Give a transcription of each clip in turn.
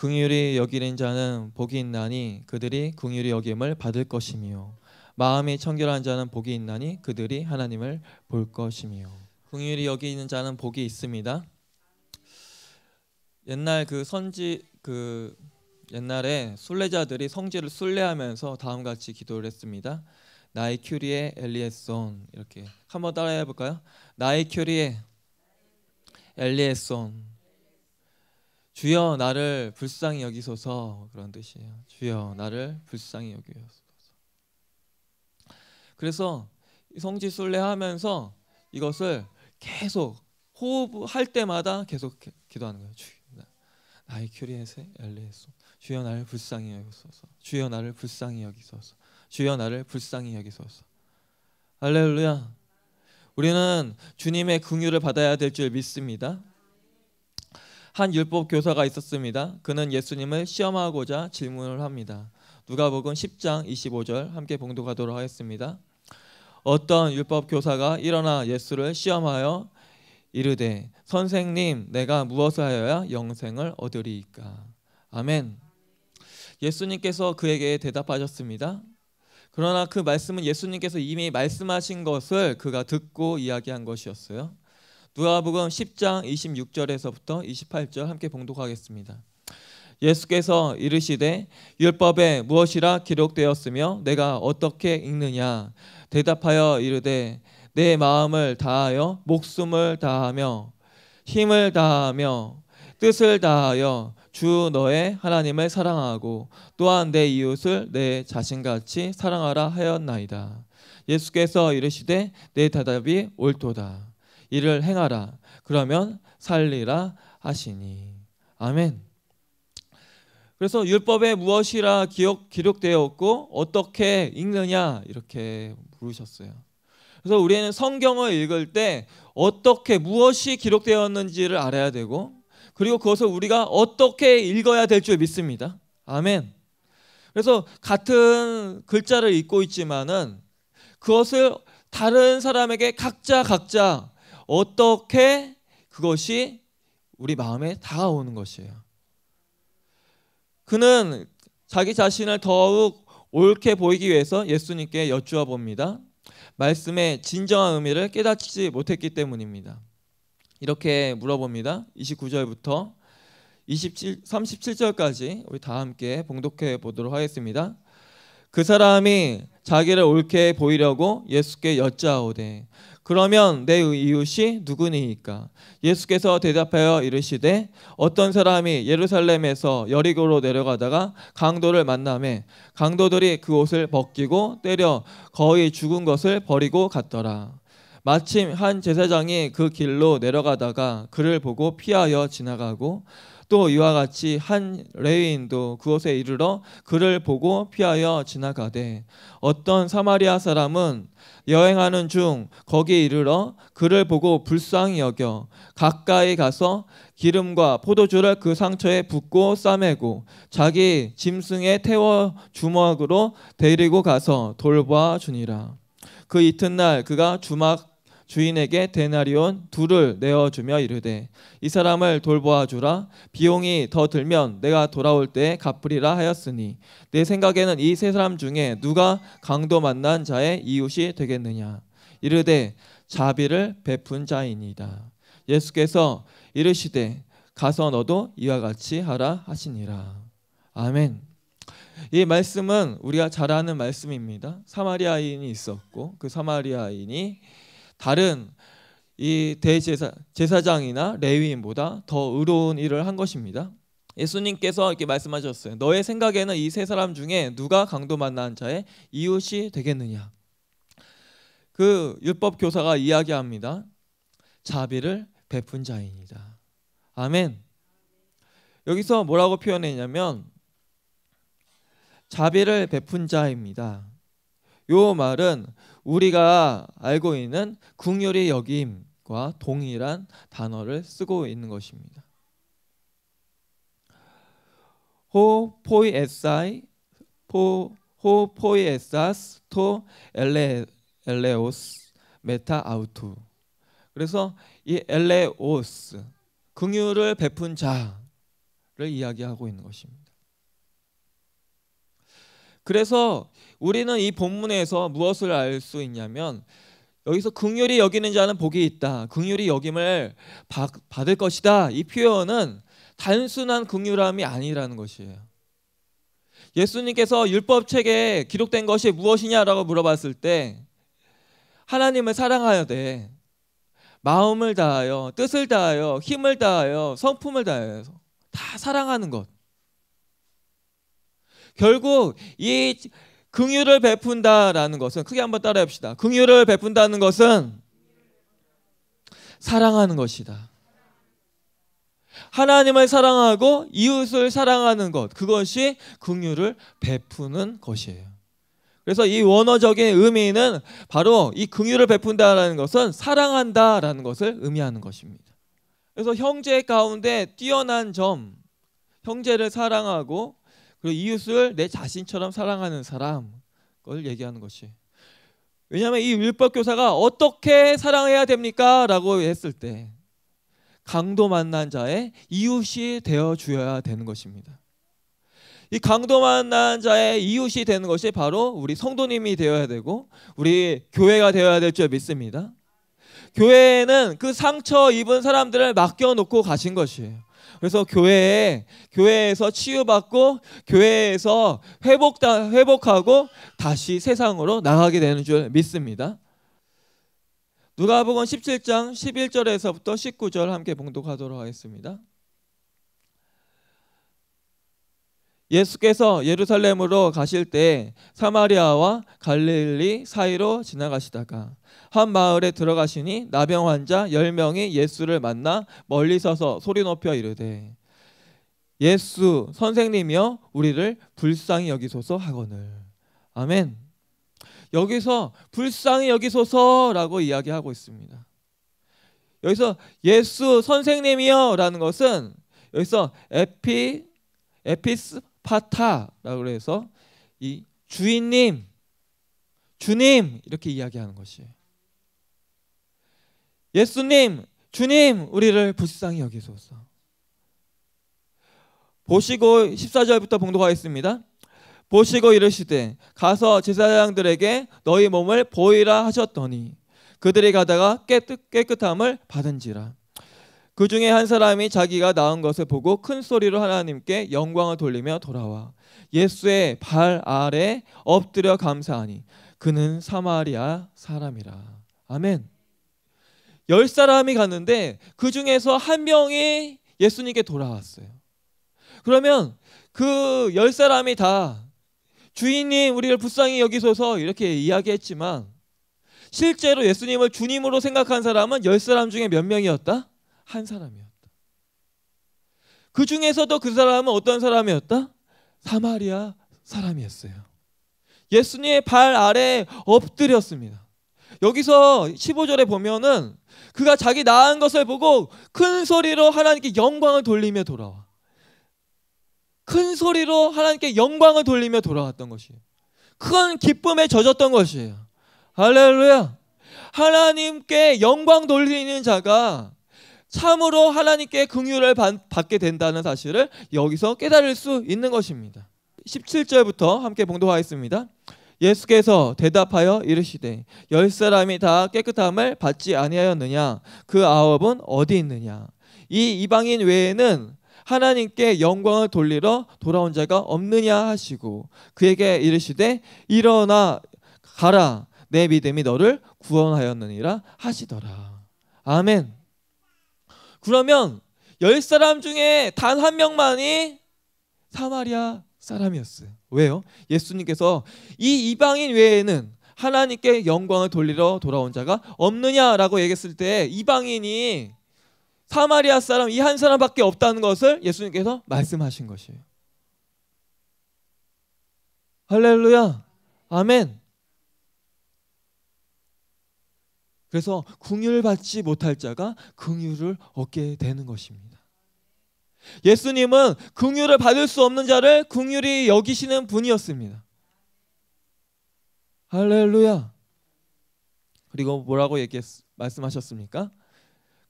긍휼히 여기는 자는 복이 있나니 그들이 긍휼히 여김을 받을 것이며 마음이 청결한 자는 복이 있나니 그들이 하나님을 볼 것이며 긍휼히 여기는 자는 복이 있습니다. 옛날 그 선지 그 옛날에 순례자들이 성지를 순례하면서 다음같이 기도를 했습니다. 나의 큐리에 엘리에손 이렇게 한번 따라해 볼까요? 나의 큐리에 엘리에손 주여 나를 불쌍히 여기소서 그런 뜻이에요. 주여 나를 불쌍히 여기소서. 그래서 성지순례 하면서 이것을 계속 호흡할 때마다 계속 기도하는 거예요. 주여 나의 큐리에세 엘리에소 주여 나를 불쌍히 여기소서. 주여 나를 불쌍히 여기소서. 주여 나를 불쌍히 여기소서. 할렐루야. 우리는 주님의 긍휼을 받아야 될 줄 믿습니다. 한 율법 교사가 있었습니다. 그는 예수님을 시험하고자 질문을 합니다. 누가복음 10장 25절 함께 봉독하도록 하겠습니다. 어떤 율법 교사가 일어나 예수를 시험하여 이르되 선생님 내가 무엇을 하여야 영생을 얻으리이까. 아멘. 예수님께서 그에게 대답하셨습니다. 그러나 그 말씀은 예수님께서 이미 말씀하신 것을 그가 듣고 이야기한 것이었어요. 누가복음 10장 26절에서부터 28절 함께 봉독하겠습니다. 예수께서 이르시되 율법에 무엇이라 기록되었으며 내가 어떻게 읽느냐 대답하여 이르되 내 마음을 다하여 목숨을 다하며 힘을 다하며 뜻을 다하여 주 너의 하나님을 사랑하고 또한 내 이웃을 내 자신같이 사랑하라 하였나이다. 예수께서 이르시되 내 대답이 옳도다. 이를 행하라 그러면 살리라 하시니 아멘. 그래서 율법에 무엇이라 기록, 기록되었고 어떻게 읽느냐 이렇게 물으셨어요. 그래서 우리는 성경을 읽을 때 어떻게 무엇이 기록되었는지를 알아야 되고 그리고 그것을 우리가 어떻게 읽어야 될 줄 믿습니다. 아멘. 그래서 같은 글자를 읽고 있지만은 그것을 다른 사람에게 각자 각자 어떻게 그것이 우리 마음에 다가오는 것이에요. 그는 자기 자신을 더욱 옳게 보이기 위해서 예수님께 여쭈어 봅니다. 말씀의 진정한 의미를 깨닫지 못했기 때문입니다. 이렇게 물어봅니다. 29절부터 27, 37절까지 우리 다 함께 봉독해 보도록 하겠습니다. 그 사람이 자기를 옳게 보이려고 예수께 여짜오되 그러면 내 이웃이 누구니까? 예수께서 대답하여 이르시되 어떤 사람이 예루살렘에서 여리고로 내려가다가 강도를 만남에 강도들이 그 옷을 벗기고 때려 거의 죽은 것을 버리고 갔더라. 마침 한 제사장이 그 길로 내려가다가 그를 보고 피하여 지나가고 또 이와 같이 한 레위인도 그곳에 이르러 그를 보고 피하여 지나가되 어떤 사마리아 사람은 여행하는 중 거기에 이르러 그를 보고 불쌍히 여겨 가까이 가서 기름과 포도주를 그 상처에 붓고 싸매고 자기 짐승에 태워 주먹으로 데리고 가서 돌보아 주니라. 그 이튿날 그가 주막 주인에게 데나리온 둘을 내어주며 이르되 이 사람을 돌보아 주라 비용이 더 들면 내가 돌아올 때 갚으리라 하였으니 내 생각에는 이 세 사람 중에 누가 강도 만난 자의 이웃이 되겠느냐 이르되 자비를 베푼 자이니이다 예수께서 이르시되 가서 너도 이와 같이 하라 하시니라 아멘 이 말씀은 우리가 잘 아는 말씀입니다. 사마리아인이 있었고 그 사마리아인이 다른 이 대제사 제사장이나 레위인보다 더 의로운 일을 한 것입니다. 예수님께서 이렇게 말씀하셨어요. 너의 생각에는 이 세 사람 중에 누가 강도 만난 자의 이웃이 되겠느냐? 그 율법 교사가 이야기합니다. 자비를 베푼 자입니다. 아멘. 여기서 뭐라고 표현했냐면 자비를 베푼 자입니다. 요 말은 우리가 알고 있는 궁율의 여김과 동일한 단어를 쓰고 있는 것입니다. 호 포이에사이 포 호포이에사스 토 엘레 엘레오스 메타 아우투. 그래서 이 엘레오스 긍휼을 베푼 자를 이야기하고 있는 것입니다. 그래서 우리는 이 본문에서 무엇을 알 수 있냐면 여기서 긍휼히 여기는 자는 복이 있다. 긍휼히 여김을 받을 것이다. 이 표현은 단순한 긍휼함이 아니라는 것이에요. 예수님께서 율법 책에 기록된 것이 무엇이냐라고 물어봤을 때 하나님을 사랑하여되 마음을 다하여 뜻을 다하여 힘을 다하여 성품을 다하여서 다 사랑하는 것. 결국 이 긍휼을 베푼다라는 것은 크게 한번 따라 합시다. 긍휼을 베푼다는 것은 사랑하는 것이다. 하나님을 사랑하고 이웃을 사랑하는 것 그것이 긍휼을 베푸는 것이에요. 그래서 이 원어적인 의미는 바로 이 긍휼을 베푼다라는 것은 사랑한다라는 것을 의미하는 것입니다. 그래서 형제 가운데 뛰어난 점, 형제를 사랑하고 그리고 이웃을 내 자신처럼 사랑하는 사람을 얘기하는 것이. 왜냐하면 이 율법 교사가 어떻게 사랑해야 됩니까?라고 했을 때 강도 만난 자의 이웃이 되어 주어야 되는 것입니다. 이 강도 만난 자의 이웃이 되는 것이 바로 우리 성도님이 되어야 되고 우리 교회가 되어야 될 줄 믿습니다. 교회는 에그 상처 입은 사람들을 맡겨놓고 가신 것이에요. 그래서 교회에 교회에서 치유받고 교회에서 회복 회복하고 다시 세상으로 나가게 되는 줄 믿습니다. 누가복음 17장 11절에서부터 19절 함께 봉독하도록 하겠습니다. 예수께서 예루살렘으로 가실 때 사마리아와 갈릴리 사이로 지나가시다가 한 마을에 들어가시니 나병 환자 10명이 예수를 만나 멀리 서서 소리 높여 이르되 예수 선생님이여 우리를 불쌍히 여기소서 하거늘 아멘 여기서 불쌍히 여기소서라고 이야기하고 있습니다 여기서 예수 선생님이여라는 것은 여기서 에피 에피스 파타라고 해서 이 주인님, 주님 이렇게 이야기하는 것이에요. 예수님, 주님, 우리를 불쌍히 여기소서. 보시고 14절부터 봉독하겠습니다. 보시고 이르시되 가서 제사장들에게 너희 몸을 보이라 하셨더니 그들이 가다가 깨끗, 깨끗함을 받은지라 그 중에 한 사람이 자기가 나은 것을 보고 큰 소리로 하나님께 영광을 돌리며 돌아와 예수의 발 아래 엎드려 감사하니 그는 사마리아 사람이라. 아멘. 열 사람이 갔는데 그 중에서 한 명이 예수님께 돌아왔어요. 그러면 그 열 사람이 다 주인님 우리를 불쌍히 여기소서 이렇게 이야기했지만 실제로 예수님을 주님으로 생각한 사람은 열 사람 중에 몇 명이었다? 한 사람이었다. 그 중에서도 그 사람은 어떤 사람이었다? 사마리아 사람이었어요. 예수님의 발 아래 엎드렸습니다. 여기서 15절에 보면은 그가 자기 나은 것을 보고 큰 소리로 하나님께 영광을 돌리며 돌아와. 큰 소리로 하나님께 영광을 돌리며 돌아왔던 것이에요. 큰 기쁨에 젖었던 것이에요. 할렐루야. 하나님께 영광 돌리는 자가 참으로 하나님께 긍휼을 받게 된다는 사실을 여기서 깨달을 수 있는 것입니다. 17절부터 함께 봉독하겠습니다. 예수께서 대답하여 이르시되 열 사람이 다 깨끗함을 받지 아니하였느냐 그 아홉은 어디 있느냐 이 이방인 외에는 하나님께 영광을 돌리러 돌아온 자가 없느냐 하시고 그에게 이르시되 일어나 가라 내 믿음이 너를 구원하였느니라 하시더라 아멘 그러면 열 사람 중에 단 한 명만이 사마리아 사람이었어요. 왜요? 예수님께서 이 이방인 외에는 하나님께 영광을 돌리러 돌아온 자가 없느냐라고 얘기했을 때 이방인이 사마리아 사람 이 한 사람밖에 없다는 것을 예수님께서 말씀하신 것이에요. 할렐루야. 아멘. 그래서 긍휼 받지 못할 자가 긍휼을 얻게 되는 것입니다. 예수님은 긍휼을 받을 수 없는 자를 긍휼히 여기시는 분이었습니다. 할렐루야. 그리고 뭐라고 얘기했, 말씀하셨습니까?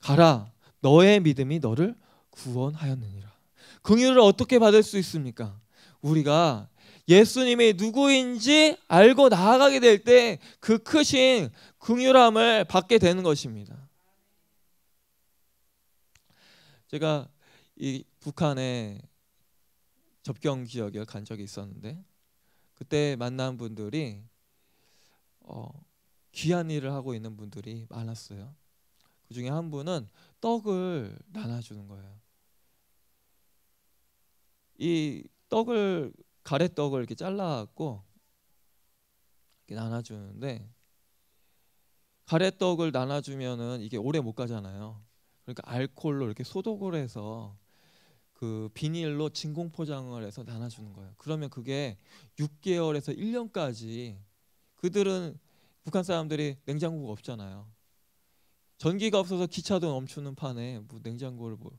가라. 너의 믿음이 너를 구원하였느니라. 긍휼을 어떻게 받을 수 있습니까? 우리가 예수님이 누구인지 알고 나아가게 될 때 그 크신 긍휼함을 받게 되는 것입니다. 제가 이 북한에 접경 지역에 간 적이 있었는데 그때 만난 분들이 어, 귀한 일을 하고 있는 분들이 많았어요. 그 중에 한 분은 떡을 나눠주는 거예요. 이 떡을 가래떡을 이렇게 잘라갖고 이렇게 나눠주는데 가래떡을 나눠주면은 이게 오래 못 가잖아요. 그러니까 알코올로 이렇게 소독을 해서 그 비닐로 진공 포장을 해서 나눠주는 거예요. 그러면 그게 6개월에서 1년까지 그들은 북한 사람들이 냉장고가 없잖아요. 전기가 없어서 기차도 멈추는 판에 뭐 냉장고를 뭐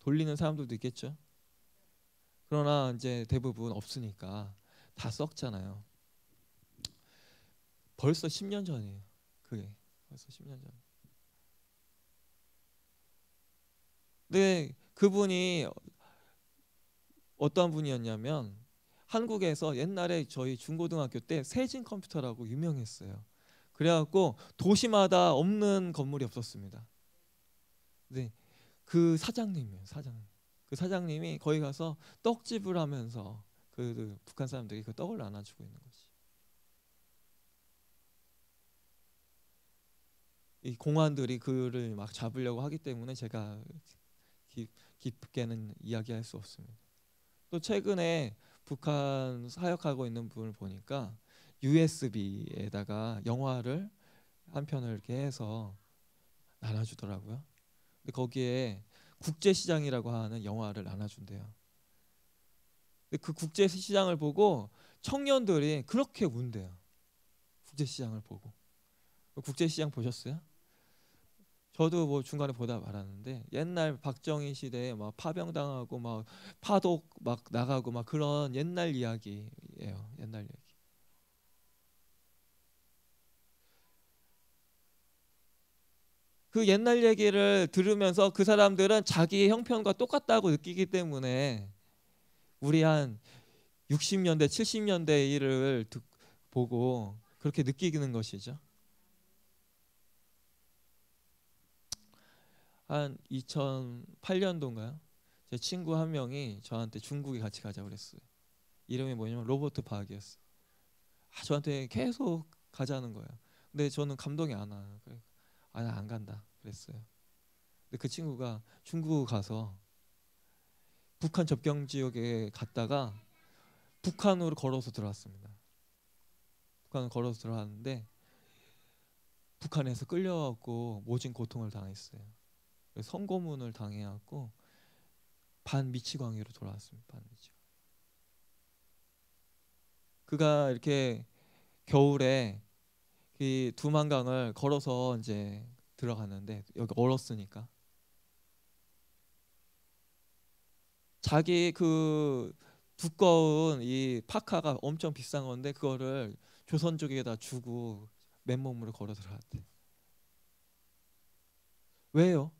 돌리는 사람들도 있겠죠. 그러나 이제 대부분 없으니까 다 썩잖아요. 벌써 10년 전이에요. 그게. 벌써 10년 전. 근데 네, 그분이 어떠 분이었냐면 한국에서 옛날에 저희 중고등학교 때 세진 컴퓨터라고 유명했어요. 그래갖고 도시마다 없는 건물이 없었습니다. 네, 그 사장님이에요, 사장그 사장님이 거기 가서 떡집을 하면서 그, 그 북한 사람들이 그 떡을 나눠주고 있는 거죠. 이 공안들이 그를 막 잡으려고 하기 때문에 제가 깊, 깊게는 이야기할 수 없습니다. 또 최근에 북한 사역하고 있는 분을 보니까 USB에다가 영화를 한 편을 이렇게 해서 나눠주더라고요. 근데 거기에 국제 시장이라고 하는 영화를 나눠준대요. 근데 그 국제 시장을 보고 청년들이 그렇게 운대요. 국제 시장을 보고. 국제 시장 보셨어요? 저도 뭐 중간에 보다 말았는데 옛날 박정희 시대에 막 파병당하고 막 파독 막 나가고 막 그런 옛날 이야기예요. 옛날 얘기. 그 옛날 얘기를 들으면서 그 사람들은 자기의 형편과 똑같다고 느끼기 때문에 우리 한 60년대, 70년대 일을 듣, 보고 그렇게 느끼는 것이죠. 한 2008년도인가요? 제 친구 한 명이 저한테 중국에 같이 가자 그랬어요. 이름이 뭐냐면 로버트 박이었어. 아, 저한테 계속 가자는 거예요. 근데 저는 감동이 안 와요. 그래, 그러니까 아, 안 간다. 그랬어요. 근데 그 친구가 중국 가서 북한 접경 지역에 갔다가 북한으로 걸어서 들어왔습니다. 북한을 걸어서 들어왔는데 북한에서 끌려왔고 모진 고통을 당했어요. 선고문을 당해갖고 반 미치광이로 돌아왔습니다. 반 그가 이렇게 겨울에 이 두만강을 걸어서 이제 들어갔는데 여기 얼었으니까 자기 그 두꺼운 이 파카가 엄청 비싼 건데 그거를 조선 쪽에다 주고 맨몸으로 걸어 들어갔대. 왜요?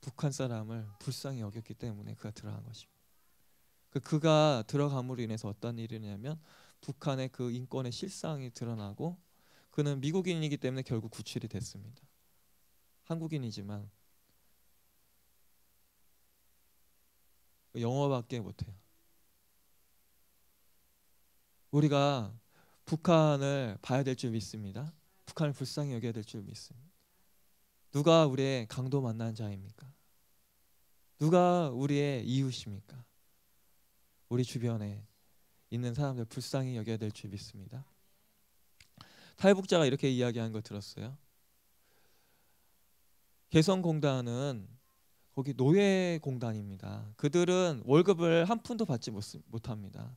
북한 사람을 불쌍히 여겼기 때문에 그가 들어간 것입니다. 그 그가 들어감으로 인해서 어떤 일이냐면 북한의 그 인권의 실상이 드러나고 그는 미국인이기 때문에 결국 구출이 됐습니다. 한국인이지만 영어밖에 못해요. 우리가 북한을 봐야 될 줄 믿습니다. 북한을 불쌍히 여겨야 될 줄 믿습니다. 누가 우리의 강도 만난 자입니까? 누가 우리의 이웃입니까? 우리 주변에 있는 사람들 불쌍히 여겨야 될 줄 믿습니다. 탈북자가 이렇게 이야기한 걸 들었어요. 개성공단은 거기 노예공단입니다. 그들은 월급을 한 푼도 받지 못합니다.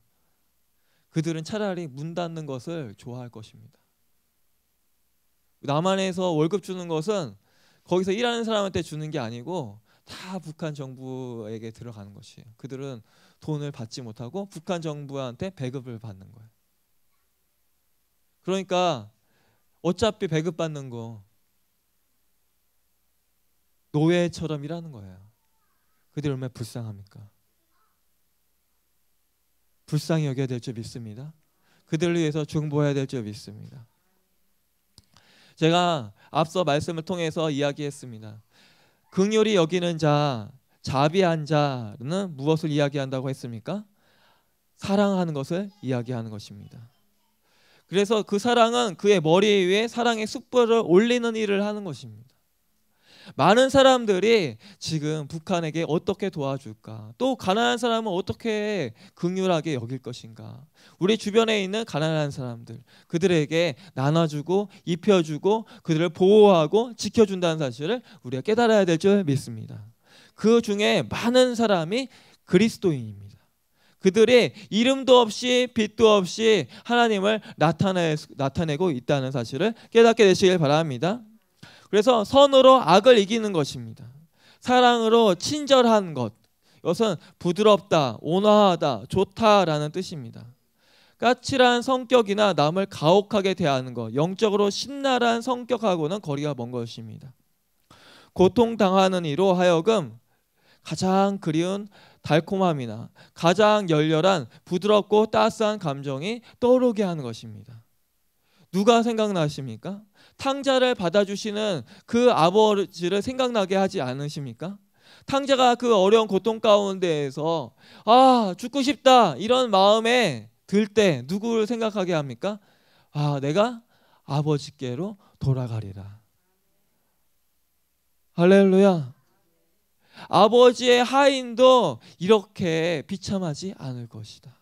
그들은 차라리 문 닫는 것을 좋아할 것입니다. 남한에서 월급 주는 것은 거기서 일하는 사람한테 주는 게 아니고 다 북한 정부에게 들어가는 것이에요. 그들은 돈을 받지 못하고 북한 정부한테 배급을 받는 거예요. 그러니까 어차피 배급 받는 거 노예처럼 일하는 거예요. 그들 얼마나 불쌍합니까? 불쌍히 여겨야 될줄 믿습니다. 그들을 위해서 중보해야 될줄 믿습니다. 제가 앞서 말씀을 통해서 이야기했습니다. 긍휼히 여기는 자, 자비한 자는 무엇을 이야기한다고 했습니까? 사랑하는 것을 이야기하는 것입니다. 그래서 그 사랑은 그의 머리 위에 사랑의 숯불을 올리는 일을 하는 것입니다. 많은 사람들이 지금 북한에게 어떻게 도와줄까? 또 가난한 사람은 어떻게 극렬하게 여길 것인가? 우리 주변에 있는 가난한 사람들 그들에게 나눠주고 입혀주고 그들을 보호하고 지켜준다는 사실을 우리가 깨달아야 될 줄 믿습니다. 그 중에 많은 사람이 그리스도인입니다. 그들이 이름도 없이 빛도 없이 하나님을 나타내, 나타내고 있다는 사실을 깨닫게 되시길 바랍니다. 그래서 선으로 악을 이기는 것입니다. 사랑으로 친절한 것. 이것은 부드럽다, 온화하다, 좋다라는 뜻입니다. 까칠한 성격이나 남을 가혹하게 대하는 것, 영적으로 신랄한 성격하고는 거리가 먼 것입니다. 고통당하는 이로 하여금 가장 그리운 달콤함이나 가장 열렬한 부드럽고 따스한 감정이 떠오르게 하는 것입니다. 누가 생각나십니까? 탕자를 받아주시는 그 아버지를 생각나게 하지 않으십니까? 탕자가 그 어려운 고통 가운데에서 아 죽고 싶다 이런 마음에 들 때 누구를 생각하게 합니까? 아 내가 아버지께로 돌아가리라. 할렐루야. 아버지의 하인도 이렇게 비참하지 않을 것이다.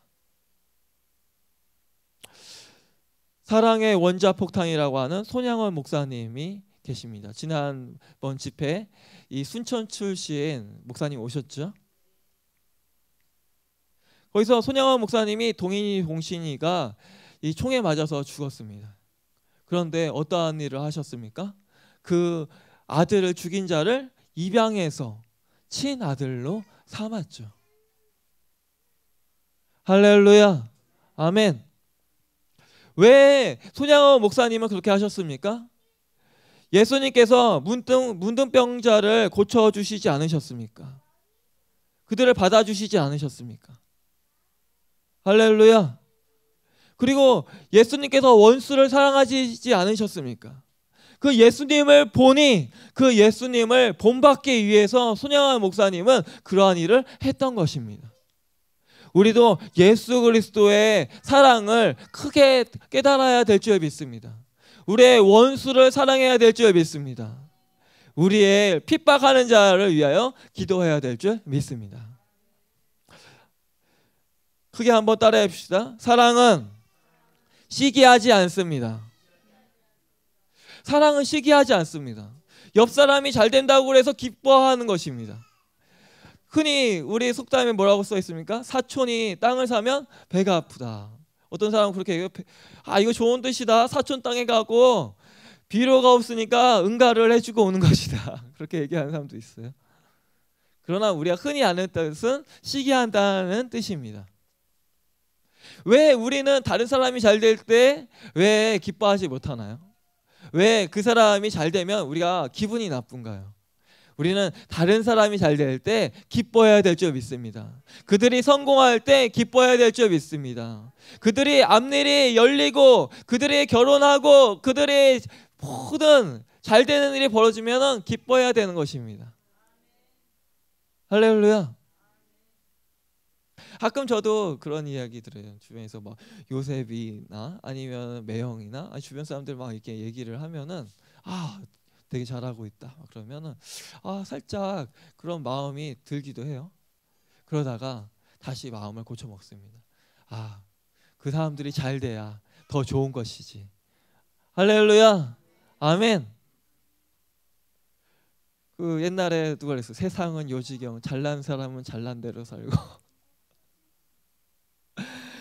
사랑의 원자 폭탄이라고 하는 손양원 목사님이 계십니다. 지난번 집회 이 순천 출신 목사님 오셨죠? 거기서 손양원 목사님이 동인이 동신이가 이 총에 맞아서 죽었습니다. 그런데 어떠한 일을 하셨습니까? 그 아들을 죽인 자를 입양해서 친아들로 삼았죠. 할렐루야. 아멘. 왜 손양호 목사님은 그렇게 하셨습니까? 예수님께서 문둥, 문둥병자를 고쳐주시지 않으셨습니까? 그들을 받아주시지 않으셨습니까? 할렐루야. 그리고 예수님께서 원수를 사랑하시지 않으셨습니까? 그 예수님을 보니 그 예수님을 본받기 위해서 손양환 목사님은 그러한 일을 했던 것입니다. 우리도 예수 그리스도의 사랑을 크게 깨달아야 될 줄 믿습니다. 우리의 원수를 사랑해야 될 줄 믿습니다. 우리의 핍박하는 자를 위하여 기도해야 될 줄 믿습니다. 크게 한번 따라해 봅시다. 사랑은 시기하지 않습니다. 사랑은 시기하지 않습니다. 옆 사람이 잘 된다고 해서 기뻐하는 것입니다. 흔히 우리 속담에 뭐라고 써 있습니까? 사촌이 땅을 사면 배가 아프다. 어떤 사람은 그렇게 얘기아 이거 좋은 뜻이다. 사촌 땅에 가고 비료가 없으니까 응가를 해주고 오는 것이다. 그렇게 얘기하는 사람도 있어요. 그러나 우리가 흔히 아는 뜻은 시기한다는 뜻입니다. 왜 우리는 다른 사람이 잘 될 때 왜 기뻐하지 못하나요? 왜 그 사람이 잘 되면 우리가 기분이 나쁜가요? 우리는 다른 사람이 잘 될 때 기뻐해야 될줄 믿습니다. 그들이 성공할 때 기뻐해야 될줄 믿습니다. 그들이 앞일이 열리고 그들이 결혼하고 그들이 모든 잘 되는 일이 벌어지면 기뻐해야 되는 것입니다. 할렐루야. 가끔 저도 그런 이야기 들어요. 주변에서 막 요셉이나 아니면 매형이나 주변 사람들 막 이렇게 얘기를 하면은 아 되게 잘하고 있다. 그러면은 아 살짝 그런 마음이 들기도 해요. 그러다가 다시 마음을 고쳐 먹습니다. 아그 사람들이 잘 돼야 더 좋은 것이지. 할렐루야, 아멘. 그 옛날에 누가 그랬어? 세상은 요지경, 잘난 사람은 잘난 대로 살고.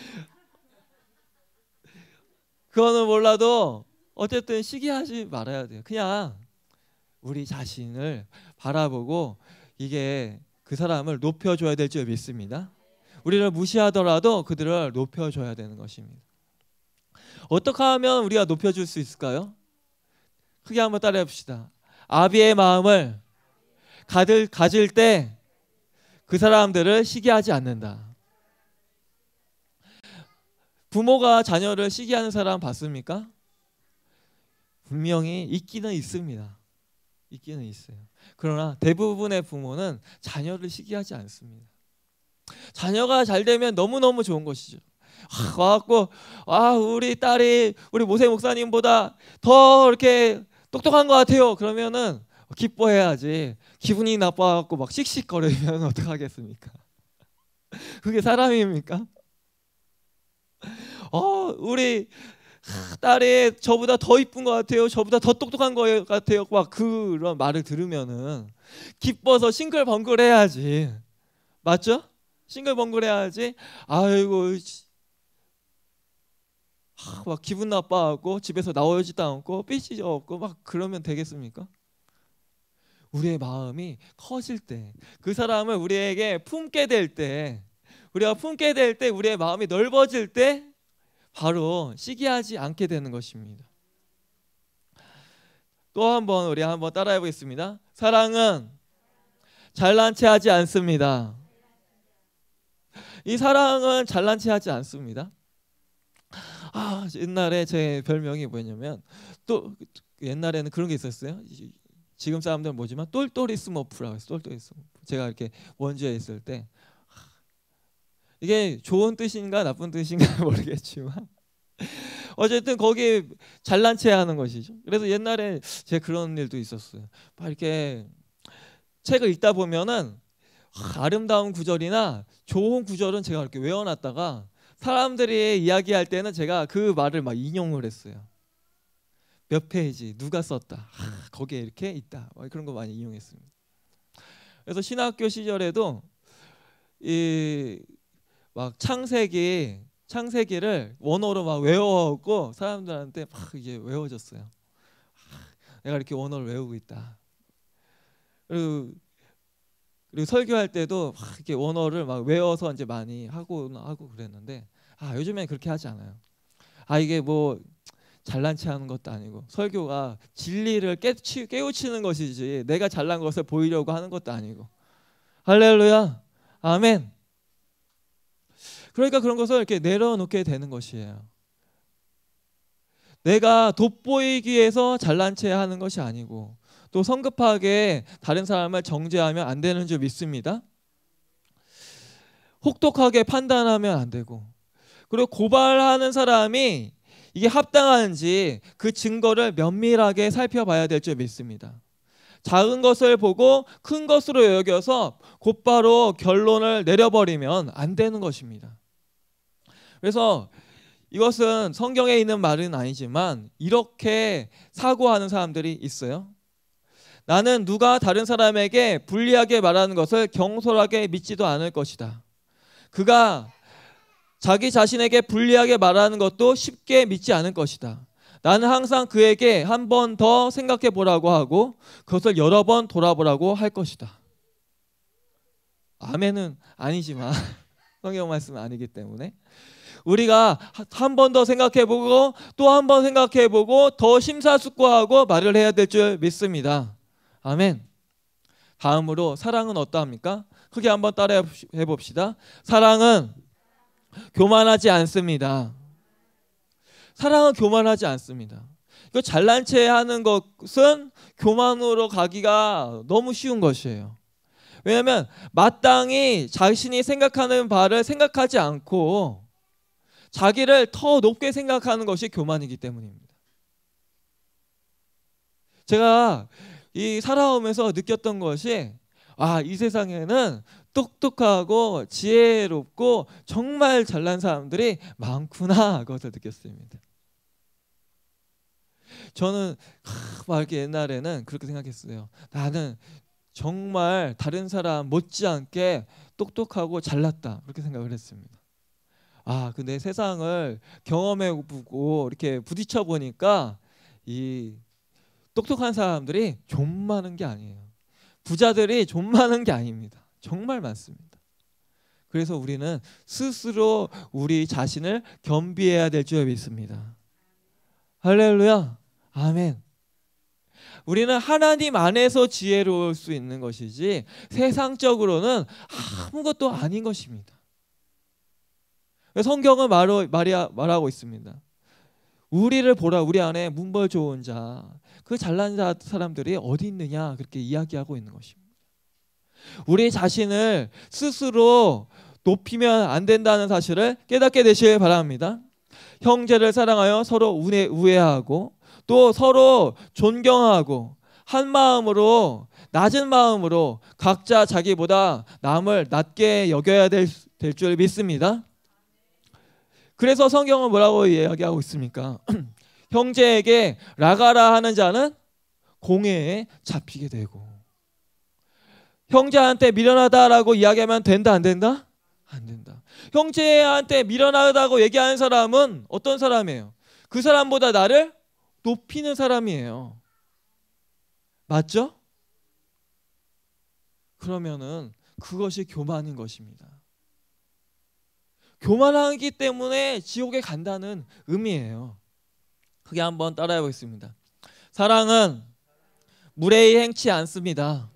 그거는 몰라도 어쨌든 시기하지 말아야 돼요. 그냥 우리 자신을 바라보고 이게 그 사람을 높여줘야 될지 믿습니다. 우리를 무시하더라도 그들을 높여줘야 되는 것입니다. 어떻게 하면 우리가 높여줄 수 있을까요? 크게 한번 따라해 봅시다. 아비의 마음을 가들, 가질 때 그 사람들을 시기하지 않는다. 부모가 자녀를 시기하는 사람 봤습니까? 분명히 있기는 있습니다. 있기는 있어요. 그러나 대부분의 부모는 자녀를 시기하지 않습니다. 자녀가 잘 되면 너무너무 좋은 것이죠. 아, 와갖고 아 우리 딸이 우리 모세 목사님보다 더 이렇게 똑똑한 것 같아요. 그러면은 기뻐해야지. 기분이 나빠갖고 막 씩씩거리면 어떡하겠습니까? 그게 사람입니까? 어 우리 딸이 저보다 더 이쁜 것 같아요. 저보다 더 똑똑한 것 같아요. 막 그런 말을 들으면은 기뻐서 싱글벙글해야지. 맞죠? 싱글벙글해야지. 아이고 아, 막 기분 나빠하고 집에서 나오지도 않고 삐지져 없고 막 그러면 되겠습니까? 우리의 마음이 커질 때, 그 사람을 우리에게 품게 될 때, 우리가 품게 될 때, 우리의 마음이 넓어질 때, 바로 시기하지 않게 되는 것입니다. 또 한 번 우리 한번 따라해 보겠습니다. 사랑은 잘난 체 하지 않습니다. 이 사랑은 잘난 체 하지 않습니다. 아, 옛날에 제 별명이 뭐였냐면 또 옛날에는 그런 게 있었어요. 지금 사람들은 뭐지만 똘똘이 스머프라고 해서 똘똘이 스머프. 제가 이렇게 원주에 있을 때 이게 좋은 뜻인가 나쁜 뜻인가 모르겠지만 어쨌든 거기에 잘난 체 하는 것이죠. 그래서 옛날에 제 그런 일도 있었어요. 막 이렇게 책을 읽다 보면은 아름다운 구절이나 좋은 구절은 제가 이렇게 외워놨다가 사람들이 이야기할 때는 제가 그 말을 막 인용을 했어요. 몇 페이지 누가 썼다 아, 거기에 이렇게 있다 그런 거 많이 이용했습니다. 그래서 신학교 시절에도 이막 창세기 창세기를 원어로 막 외워갖고 사람들한테 막 이게 외워졌어요. 내가 이렇게 원어를 외우고 있다. 그리고 그리고 설교할 때도 막 이렇게 원어를 막 외워서 이제 많이 하고 하고 그랬는데 아 요즘엔 그렇게 하지 않아요. 아 이게 뭐 잘난 체하는 것도 아니고 설교가 진리를 깨치, 깨우치는 것이지 내가 잘난 것을 보이려고 하는 것도 아니고 할렐루야 아멘 그러니까 그런 것을 이렇게 내려놓게 되는 것이에요. 내가 돋보이기 위해서 잘난 체 하는 것이 아니고 또 성급하게 다른 사람을 정죄하면 안 되는 줄 믿습니다. 혹독하게 판단하면 안 되고 그리고 고발하는 사람이 이게 합당한지 그 증거를 면밀하게 살펴봐야 될 줄 믿습니다. 작은 것을 보고 큰 것으로 여겨서 곧바로 결론을 내려버리면 안 되는 것입니다. 그래서 이것은 성경에 있는 말은 아니지만 이렇게 사고하는 사람들이 있어요. 나는 누가 다른 사람에게 불리하게 말하는 것을 경솔하게 믿지도 않을 것이다. 그가 자기 자신에게 불리하게 말하는 것도 쉽게 믿지 않을 것이다. 나는 항상 그에게 한 번 더 생각해 보라고 하고 그것을 여러 번 돌아보라고 할 것이다. 아멘은 아니지만 성경 말씀은 아니기 때문에 우리가 한 번 더 생각해보고 또 한 번 생각해보고 더 심사숙고하고 말을 해야 될 줄 믿습니다. 아멘. 다음으로 사랑은 어떠합니까? 크게 한 번 따라 해봅시다. 사랑은 교만하지 않습니다. 사랑은 교만하지 않습니다. 이거 잘난 체 하는 것은 교만으로 가기가 너무 쉬운 것이에요. 왜냐하면 마땅히 자신이 생각하는 바를 생각하지 않고 자기를 더 높게 생각하는 것이 교만이기 때문입니다. 제가 이 살아오면서 느꼈던 것이 아, 이 세상에는 똑똑하고 지혜롭고 정말 잘난 사람들이 많구나 그것을 느꼈습니다. 저는 막 옛날에는 그렇게 생각했어요. 나는 정말 다른 사람 못지않게 똑똑하고 잘났다 그렇게 생각을 했습니다. 아 근데 세상을 경험해 보고 이렇게 부딪혀 보니까 이 똑똑한 사람들이 좀 많은 게 아니에요. 부자들이 좀 많은 게 아닙니다. 정말 많습니다. 그래서 우리는 스스로 우리 자신을 겸비해야 될줄 믿습니다. 할렐루야. 아멘. 우리는 하나님 안에서 지혜로울 수 있는 것이지 세상적으로는 아무것도 아닌 것입니다. 성경은 말로, 말이야, 말하고 있습니다. 우리를 보라 우리 안에 문벌 좋은 자그 잘난 자 사람들이 어디 있느냐 그렇게 이야기하고 있는 것입니다. 우리 자신을 스스로 높이면 안 된다는 사실을 깨닫게 되시길 바랍니다. 형제를 사랑하여 서로 우애, 우애하고 또 서로 존경하고 한 마음으로 낮은 마음으로 각자 자기보다 남을 낮게 여겨야 될 줄 믿습니다. 그래서 성경은 뭐라고 이야기하고 있습니까? 형제에게 라가라 하는 자는 공회에 잡히게 되고 형제한테 미련하다라고 이야기하면 된다 안 된다? 안 된다. 형제한테 미련하다고 얘기하는 사람은 어떤 사람이에요? 그 사람보다 나를 높이는 사람이에요. 맞죠? 그러면은 그것이 교만인 것입니다. 교만하기 때문에 지옥에 간다는 의미예요. 크게 한번 따라해 보겠습니다. 사랑은 무례히 행치 않습니다.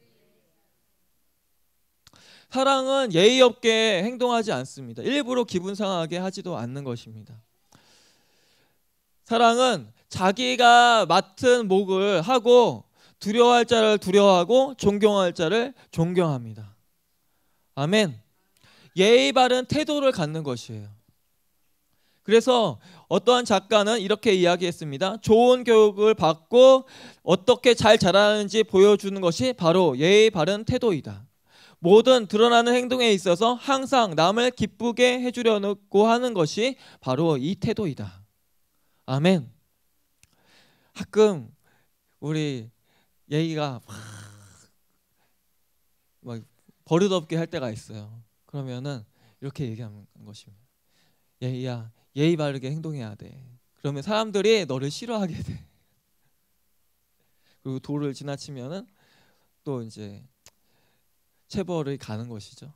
사랑은 예의 없게 행동하지 않습니다. 일부러 기분 상하게 하지도 않는 것입니다. 사랑은 자기가 맡은 목을 하고 두려워할 자를 두려워하고 존경할 자를 존경합니다. 아멘. 예의 바른 태도를 갖는 것이에요. 그래서 어떠한 작가는 이렇게 이야기했습니다. 좋은 교육을 받고 어떻게 잘 자라는지 보여주는 것이 바로 예의 바른 태도이다. 모든 드러나는 행동에 있어서 항상 남을 기쁘게 해주려고 하는 것이 바로 이 태도이다. 아멘. 가끔 우리 예의가 막, 버릇없게 할 때가 있어요. 그러면은 이렇게 얘기하는 것입니다. 예야 예의 바르게 행동해야 돼. 그러면 사람들이 너를 싫어하게 돼. 그리고 도를 지나치면은 또 이제 체벌을 가는 것이죠.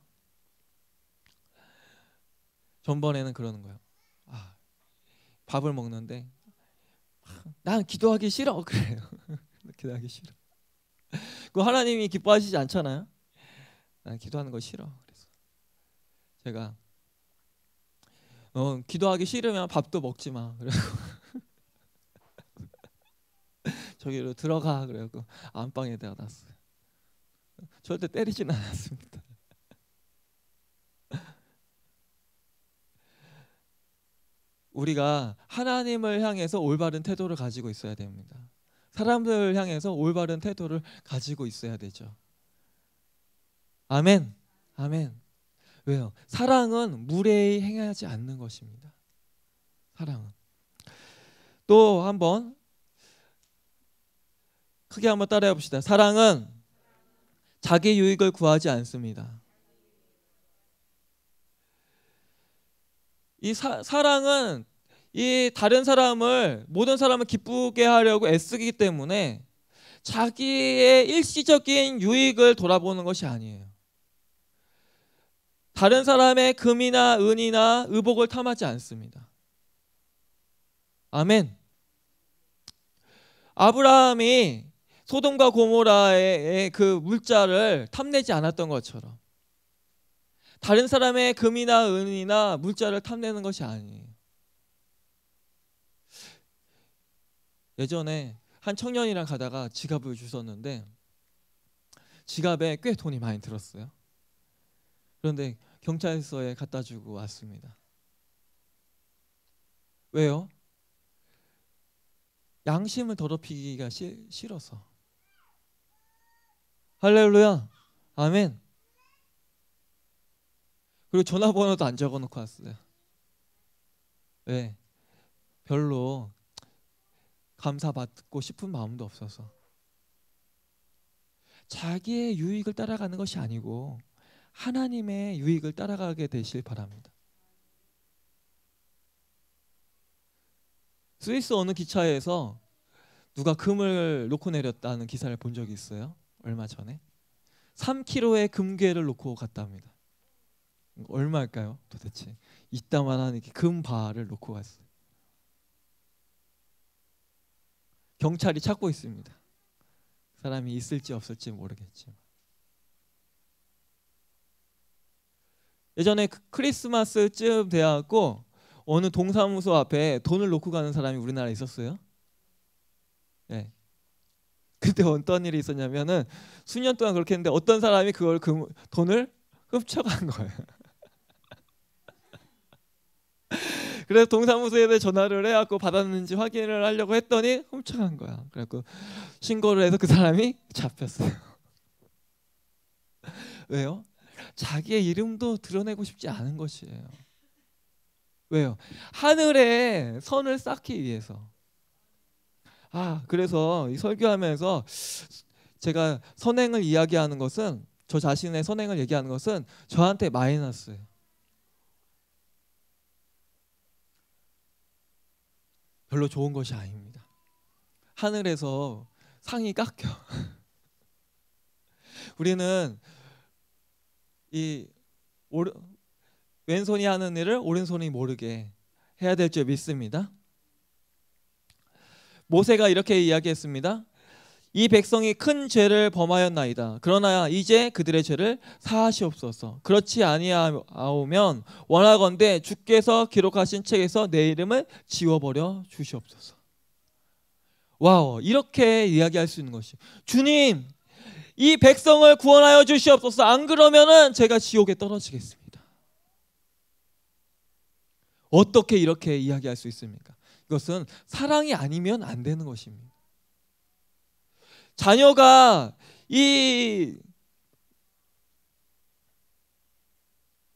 전번에는 그러는 거예 아, 밥을 먹는데 난 기도하기 싫어 그래요. 기도하기 싫어. 그 하나님이 기뻐하시지 않잖아요. 난 기도하는 거 싫어. 제가 어, 기도하기 싫으면 밥도 먹지 마. 그래고 저기로 들어가 그리고 안방에다가 놨어요. 절대 때리진 않았습니다. 우리가 하나님을 향해서 올바른 태도를 가지고 있어야 됩니다. 사람들을 향해서 올바른 태도를 가지고 있어야 되죠. 아멘. 아멘. 왜요? 사랑은 무례히 행하지 않는 것입니다. 사랑은. 또 한번 크게 한 번 따라해 봅시다. 사랑은 자기 유익을 구하지 않습니다. 이 사, 사랑은 이 다른 사람을 모든 사람을 기쁘게 하려고 애쓰기 때문에 자기의 일시적인 유익을 돌아보는 것이 아니에요. 다른 사람의 금이나 은이나 의복을 탐하지 않습니다. 아멘. 아브라함이 소돔과 고모라의 그 물자를 탐내지 않았던 것처럼 다른 사람의 금이나 은이나 물자를 탐내는 것이 아니에요. 예전에 한 청년이랑 가다가 지갑을 주웠는데 지갑에 꽤 돈이 많이 들었어요. 그런데 경찰서에 갖다 주고 왔습니다. 왜요? 양심을 더럽히기가 시, 싫어서. 할렐루야. 아멘. 그리고 전화번호도 안 적어놓고 왔어요. 왜? 예. 별로 감사받고 싶은 마음도 없어서. 자기의 유익을 따라가는 것이 아니고 하나님의 유익을 따라가게 되실 바랍니다. 스위스 어느 기차에서 누가 금을 놓고 내렸다는 기사를 본 적이 있어요. 얼마 전에 3kg의 금괴를 놓고 갔답니다. 얼마일까요? 도대체 이따만한 금 바를 놓고 갔어요. 경찰이 찾고 있습니다. 사람이 있을지 없을지 모르겠지만. 예전에 그 크리스마스쯤 돼갖고 어느 동사무소 앞에 돈을 놓고 가는 사람이 우리나라에 있었어요. 네. 그때 어떤 일이 있었냐면은 수년 동안 그렇게 했는데 어떤 사람이 그걸 그 돈을 훔쳐간 거예요. 그래서 동사무소에 전화를 해갖고 받았는지 확인을 하려고 했더니 훔쳐간 거야. 그래갖고 신고를 해서 그 사람이 잡혔어요. 왜요? 자기의 이름도 드러내고 싶지 않은 것이에요. 왜요? 하늘에 선을 쌓기 위해서. 아, 그래서 이 설교하면서 제가 선행을 이야기하는 것은 저 자신의 선행을 얘기하는 것은 저한테 마이너스예요. 별로 좋은 것이 아닙니다. 하늘에서 상이 깎여. 우리는 이 오르, 왼손이 하는 일을 오른손이 모르게 해야 될 줄 믿습니다. 모세가 이렇게 이야기했습니다. 이 백성이 큰 죄를 범하였나이다. 그러나 이제 그들의 죄를 사하시옵소서. 그렇지 아니하오면 원하건대 주께서 기록하신 책에서 내 이름을 지워버려 주시옵소서. 와우 이렇게 이야기할 수 있는 것이 주님 이 백성을 구원하여 주시옵소서. 안 그러면은 제가 지옥에 떨어지겠습니다. 어떻게 이렇게 이야기할 수 있습니까? 이것은 사랑이 아니면 안 되는 것입니다. 자녀가 이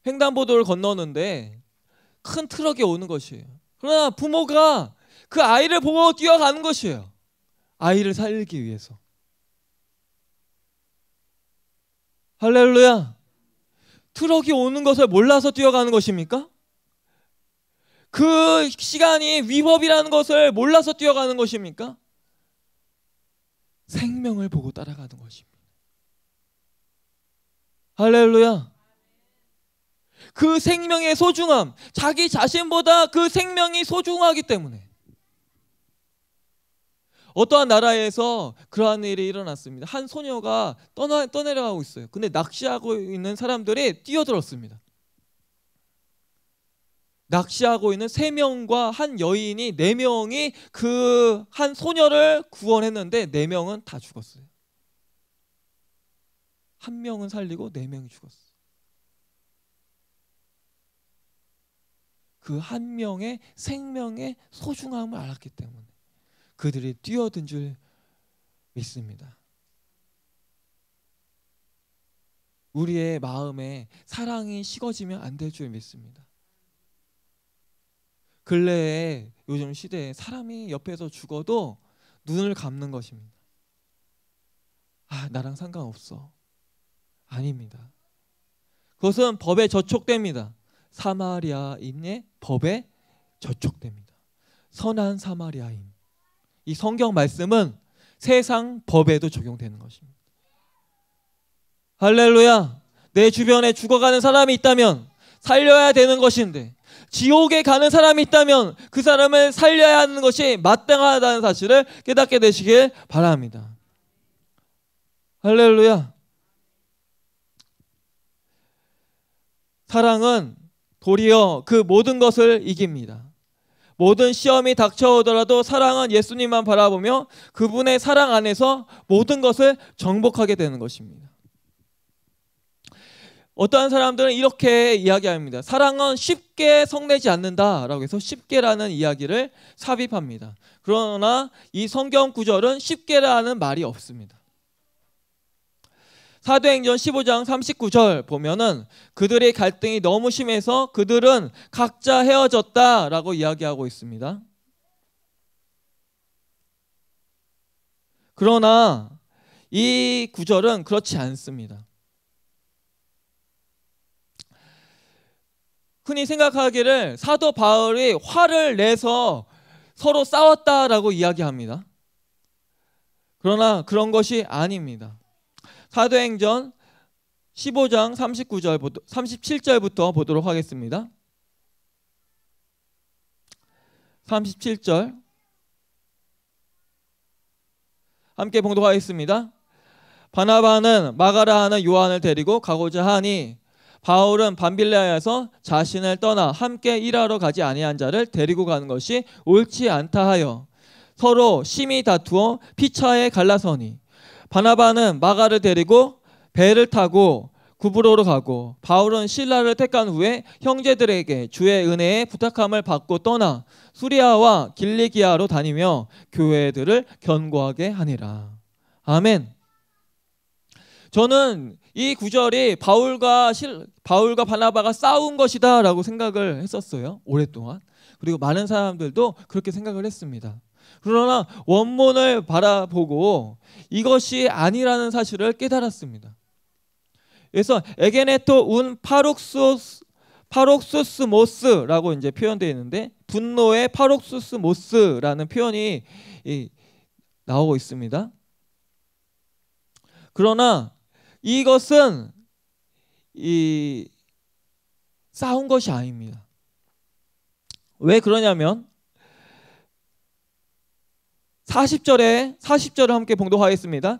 횡단보도를 건너는데 큰 트럭이 오는 것이에요. 그러나 부모가 그 아이를 보고 뛰어가는 것이에요. 아이를 살리기 위해서. 할렐루야. 트럭이 오는 것을 몰라서 뛰어가는 것입니까? 그 시간이 위법이라는 것을 몰라서 뛰어가는 것입니까? 생명을 보고 따라가는 것입니다. 할렐루야. 그 생명의 소중함, 자기 자신보다 그 생명이 소중하기 때문에 어떠한 나라에서 그러한 일이 일어났습니다. 한 소녀가 떠나, 떠내려가고 있어요. 근데 낚시하고 있는 사람들이 뛰어들었습니다. 낚시하고 있는 세 명과 한 여인이 네 명이 그 한 소녀를 구원했는데 네 명은 다 죽었어요. 한 명은 살리고 네 명이 죽었어요. 그 한 명의 생명의 소중함을 알았기 때문에 그들이 뛰어든 줄 믿습니다. 우리의 마음에 사랑이 식어지면 안 될 줄 믿습니다. 근래에 요즘 시대에 사람이 옆에서 죽어도 눈을 감는 것입니다. 아, 나랑 상관없어. 아닙니다. 그것은 법에 저촉됩니다. 사마리아인의 법에 저촉됩니다. 선한 사마리아인. 이 성경 말씀은 세상 법에도 적용되는 것입니다. 할렐루야. 내 주변에 죽어가는 사람이 있다면 살려야 되는 것인데 지옥에 가는 사람이 있다면 그 사람을 살려야 하는 것이 마땅하다는 사실을 깨닫게 되시길 바랍니다. 할렐루야. 사랑은 도리어 그 모든 것을 이깁니다. 모든 시험이 닥쳐오더라도 사랑은 예수님만 바라보며 그분의 사랑 안에서 모든 것을 정복하게 되는 것입니다. 어떠한 사람들은 이렇게 이야기합니다. 사랑은 쉽게 성내지 않는다라고 해서 쉽게라는 이야기를 삽입합니다. 그러나 이 성경 구절은 쉽게라는 말이 없습니다. 사도행전 15장 39절 보면은 그들의 갈등이 너무 심해서 그들은 각자 헤어졌다라고 이야기하고 있습니다. 그러나 이 구절은 그렇지 않습니다. 흔히 생각하기를 사도 바울이 화를 내서 서로 싸웠다라고 이야기합니다. 그러나 그런 것이 아닙니다. 사도행전 15장 39절부터 37절부터 보도록 하겠습니다. 37절 함께 봉독하겠습니다. 바나바는 마가라 하는 요한을 데리고 가고자 하니 바울은 반빌레아에서 자신을 떠나 함께 일하러 가지 아니한 자를 데리고 가는 것이 옳지 않다 하여 서로 심히 다투어 피차에 갈라서니 바나바는 마가를 데리고 배를 타고 구브로로 가고 바울은 신라를 택한 후에 형제들에게 주의 은혜에 부탁함을 받고 떠나 수리아와 길리기아로 다니며 교회들을 견고하게 하니라. 아멘. 저는 이 구절이 바울과 실, 바울과 바나바가 싸운 것이다라고 생각을 했었어요. 오랫동안. 그리고 많은 사람들도 그렇게 생각을 했습니다. 그러나 원문을 바라보고 이것이 아니라는 사실을 깨달았습니다. 그래서 에게네토 운 파룩소스 파록수스모스라고 이제 표현되어 있는데 분노의 파록수스모스라는 표현이 이, 나오고 있습니다. 그러나 이것은 이 싸운 것이 아닙니다. 왜 그러냐면 40절에 40절을 함께 봉독하겠습니다.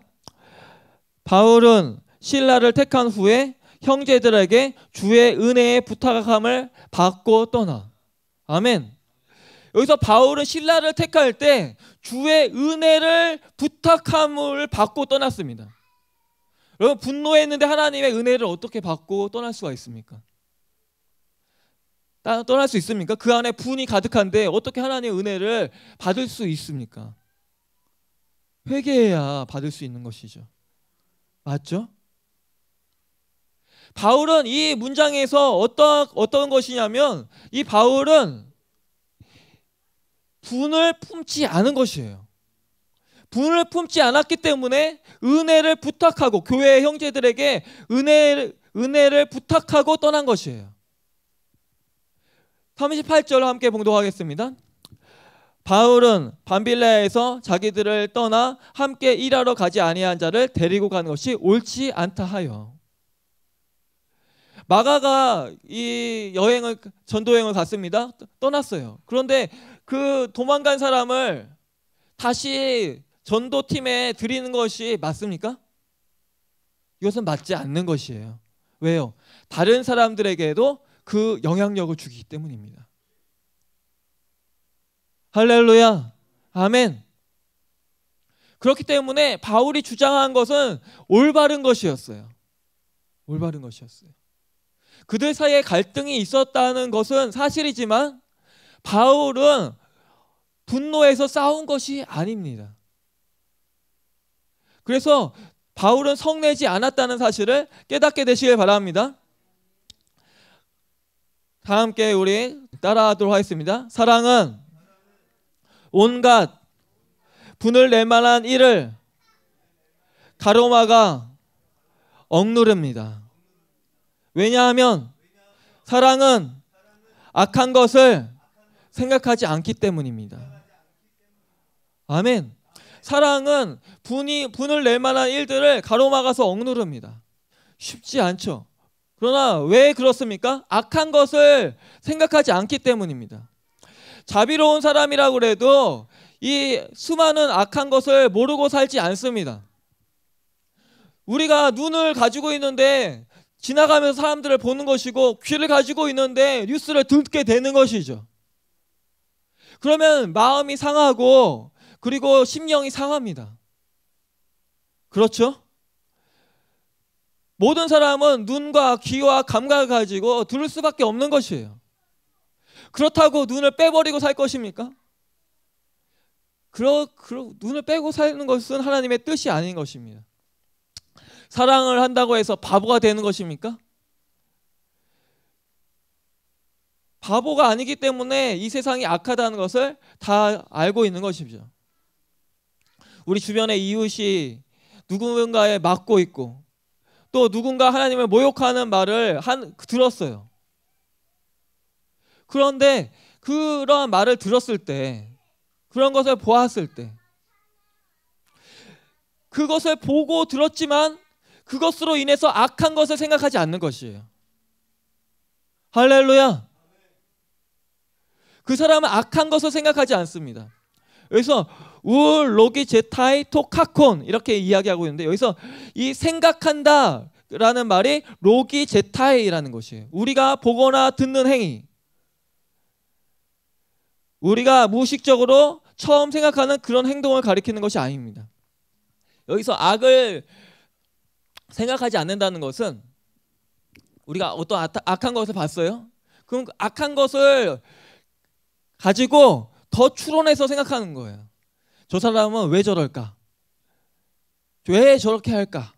바울은 신라를 택한 후에 형제들에게 주의 은혜의 부탁함을 받고 떠나. 아멘. 여기서 바울은 신라를 택할 때 주의 은혜를 부탁함을 받고 떠났습니다. 여러분 분노했는데 하나님의 은혜를 어떻게 받고 떠날 수가 있습니까? 떠날 수 있습니까? 그 안에 분이 가득한데 어떻게 하나님의 은혜를 받을 수 있습니까? 회개해야 받을 수 있는 것이죠. 맞죠? 바울은 이 문장에서 어떤 어떤 것이냐면 이 바울은 분을 품지 않은 것이에요. 분을 품지 않았기 때문에 은혜를 부탁하고 교회 형제들에게 은혜 은혜를 부탁하고 떠난 것이에요. 38절 함께 봉독하겠습니다. 바울은 반빌레에서 자기들을 떠나 함께 일하러 가지 아니한 자를 데리고 가는 것이 옳지 않다 하여. 마가가 이 여행을 전도여행을 갔습니다. 떠났어요. 그런데 그 도망간 사람을 다시 전도팀에 드리는 것이 맞습니까? 이것은 맞지 않는 것이에요. 왜요? 다른 사람들에게도 그 영향력을 주기 때문입니다. 할렐루야. 아멘. 그렇기 때문에 바울이 주장한 것은 올바른 것이었어요. 올바른 것이었어요. 그들 사이에 갈등이 있었다는 것은 사실이지만 바울은 분노에서 싸운 것이 아닙니다. 그래서 바울은 성내지 않았다는 사실을 깨닫게 되시길 바랍니다. 다 함께 우리 따라하도록 하겠습니다. 사랑은 온갖 분을 낼 만한 일을 가로마가 억누릅니다. 왜냐하면 사랑은 악한 것을 생각하지 않기 때문입니다. 아멘. 사랑은 분이 분을 낼 만한 일들을 가로막아서 억누릅니다. 쉽지 않죠. 그러나 왜 그렇습니까? 악한 것을 생각하지 않기 때문입니다. 자비로운 사람이라그래도이 수많은 악한 것을 모르고 살지 않습니다. 우리가 눈을 가지고 있는데 지나가면서 사람들을 보는 것이고 귀를 가지고 있는데 뉴스를 듣게 되는 것이죠. 그러면 마음이 상하고 그리고 심령이 상합니다. 그렇죠? 모든 사람은 눈과 귀와 감각을 가지고 들을 수밖에 없는 것이에요. 그렇다고 눈을 빼버리고 살 것입니까? 그러, 그러, 눈을 빼고 사는 것은 하나님의 뜻이 아닌 것입니다. 사랑을 한다고 해서 바보가 되는 것입니까? 바보가 아니기 때문에 이 세상이 악하다는 것을 다 알고 있는 것이죠. 우리 주변의 이웃이 누군가에 맞고 있고 또 누군가 하나님을 모욕하는 말을 한, 들었어요. 그런데 그런 말을 들었을 때, 그런 것을 보았을 때, 그것을 보고 들었지만 그것으로 인해서 악한 것을 생각하지 않는 것이에요. 할렐루야. 그 사람은 악한 것을 생각하지 않습니다. 여기서 울 로기 제타이 토카콘 이렇게 이야기하고 있는데 여기서 이 생각한다 라는 말이 로기 제타이라는 것이에요. 우리가 보거나 듣는 행위. 우리가 무의식적으로 처음 생각하는 그런 행동을 가리키는 것이 아닙니다. 여기서 악을 생각하지 않는다는 것은 우리가 어떤 악한 것을 봤어요. 그럼 그 악한 것을 가지고 더 추론해서 생각하는 거예요. 저 사람은 왜 저럴까? 왜 저렇게 할까?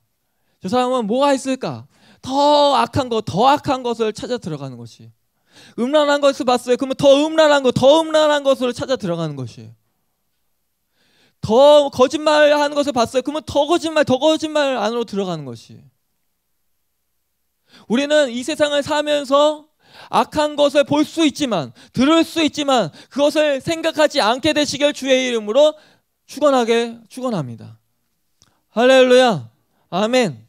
저 사람은 뭐가 있을까? 더 악한 것, 더 악한 것을 찾아 들어가는 것이 음란한 것을 봤어요. 그러면 더 음란한 것, 더 음란한 것으로 찾아 들어가는 것이에요. 더 거짓말하는 것을 봤어요. 그러면 더 거짓말, 더 거짓말 안으로 들어가는 것이에요. 우리는 이 세상을 사면서 악한 것을 볼 수 있지만, 들을 수 있지만, 그것을 생각하지 않게 되시길 주의 이름으로 축원하게 축원합니다. 할렐루야. 아멘.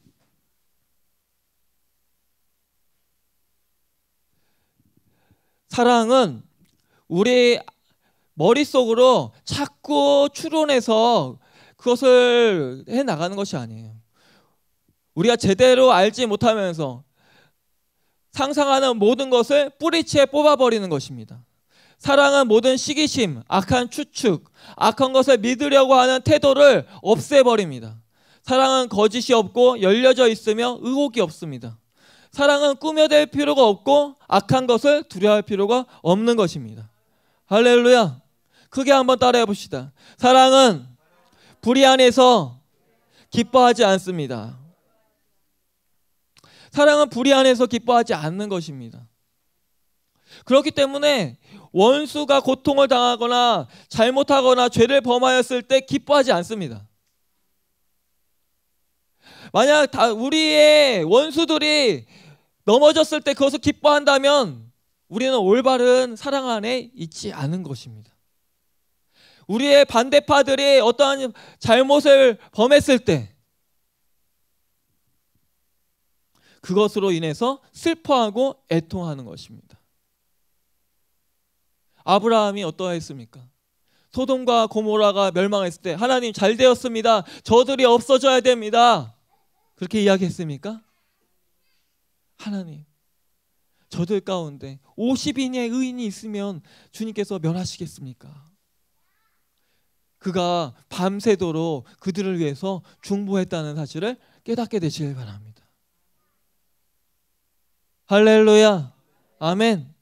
사랑은 우리 머릿속으로 자꾸 추론해서 그것을 해 나가는 것이 아니에요. 우리가 제대로 알지 못하면서 상상하는 모든 것을 뿌리치에 뽑아버리는 것입니다. 사랑은 모든 시기심, 악한 추측, 악한 것을 믿으려고 하는 태도를 없애버립니다. 사랑은 거짓이 없고 열려져 있으며 의혹이 없습니다. 사랑은 꾸며댈 필요가 없고 악한 것을 두려워할 필요가 없는 것입니다. 할렐루야. 크게 한번 따라해 봅시다. 사랑은 불의 안에서 기뻐하지 않습니다. 사랑은 불의 안에서 기뻐하지 않는 것입니다. 그렇기 때문에 원수가 고통을 당하거나 잘못하거나 죄를 범하였을 때 기뻐하지 않습니다. 만약 다 우리의 원수들이 넘어졌을 때 그것을 기뻐한다면 우리는 올바른 사랑 안에 있지 않은 것입니다. 우리의 반대파들이 어떠한 잘못을 범했을 때 그것으로 인해서 슬퍼하고 애통하는 것입니다. 아브라함이 어떠했습니까? 소돔과 고모라가 멸망했을 때 하나님 잘 되었습니다. 저들이 없어져야 됩니다. 그렇게 이야기했습니까? 하나님, 저들 가운데 50인의 의인이 있으면 주님께서 면하시겠습니까? 그가 밤새도록 그들을 위해서 중보했다는 사실을 깨닫게 되시길 바랍니다. 할렐루야. 아멘.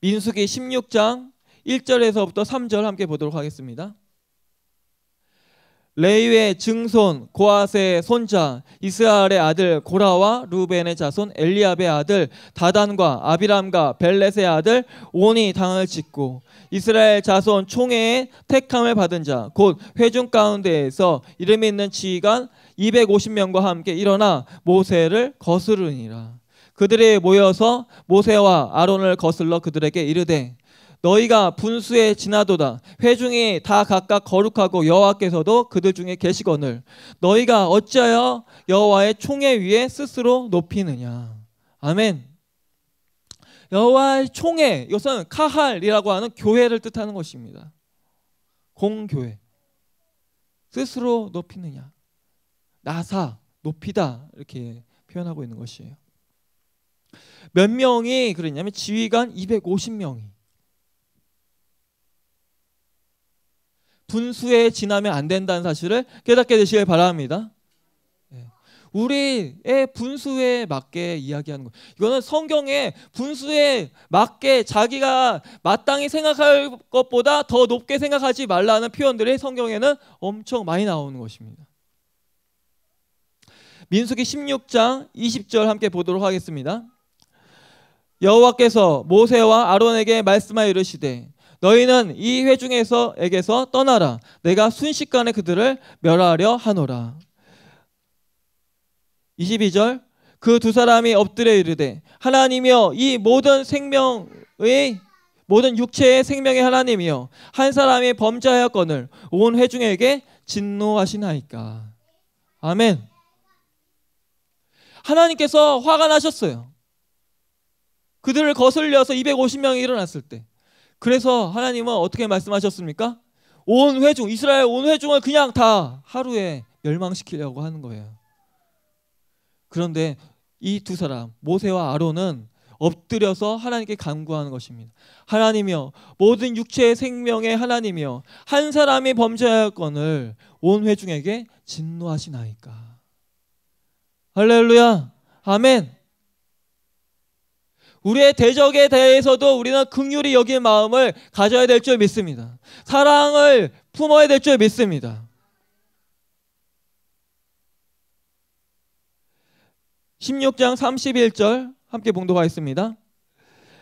민수기 16장 1절에서부터 3절 함께 보도록 하겠습니다. 레이의 증손 고아세의 손자 이스라엘의 아들 고라와 루벤의 자손 엘리압의 아들 다단과 아비람과 벨렛의 아들 온이 당을 짓고 이스라엘 자손 총회의 택함을 받은 자 곧 회중 가운데에서 이름이 있는 지휘관 250명과 함께 일어나 모세를 거스르니라 그들이 모여서 모세와 아론을 거슬러 그들에게 이르되 너희가 분수에 지나도다 회중이 다 각각 거룩하고 여호와께서도 그들 중에 계시거늘 너희가 어찌하여 여호와의 총에 위에 스스로 높이느냐 아멘 여호와의 총에 이것은 카할이라고 하는 교회를 뜻하는 것입니다. 공교회 스스로 높이느냐 나사 높이다 이렇게 표현하고 있는 것이에요. 몇 명이 그랬냐면 지휘관 250명이 분수에 지나면 안 된다는 사실을 깨닫게 되시길 바랍니다. 예. 우리의 분수에 맞게 이야기하는 거. 이거는 성경에 분수에 맞게 자기가 마땅히 생각할 것보다 더 높게 생각하지 말라는 표현들이 성경에는 엄청 많이 나오는 것입니다. 민수기 16장 20절 함께 보도록 하겠습니다. 여호와께서 모세와 아론에게 말씀하여 이르시되 너희는 이 회중에서에게서 떠나라. 내가 순식간에 그들을 멸하려 하노라. 22절 그 두 사람이 엎드려 이르되 하나님이여 이 모든 생명의 모든 육체의 생명의 하나님이여 한 사람이 범죄하였거늘 온 회중에게 진노하시나이까. 아멘. 하나님께서 화가 나셨어요. 그들을 거슬려서 250명이 일어났을 때 그래서 하나님은 어떻게 말씀하셨습니까? 온 회중 이스라엘 온 회중을 그냥 다 하루에 멸망시키려고 하는 거예요. 그런데 이 두 사람 모세와 아론은 엎드려서 하나님께 간구하는 것입니다. 하나님여 모든 육체의 생명의 하나님여 한 사람이 범죄하건을온 회중에게 진노하시나이까. 할렐루야. 아멘. 우리의 대적에 대해서도 우리는 극률이 여길 마음을 가져야 될 줄 믿습니다. 사랑을 품어야 될 줄 믿습니다. 1 6장 31절 함께 봉독하겠습니다.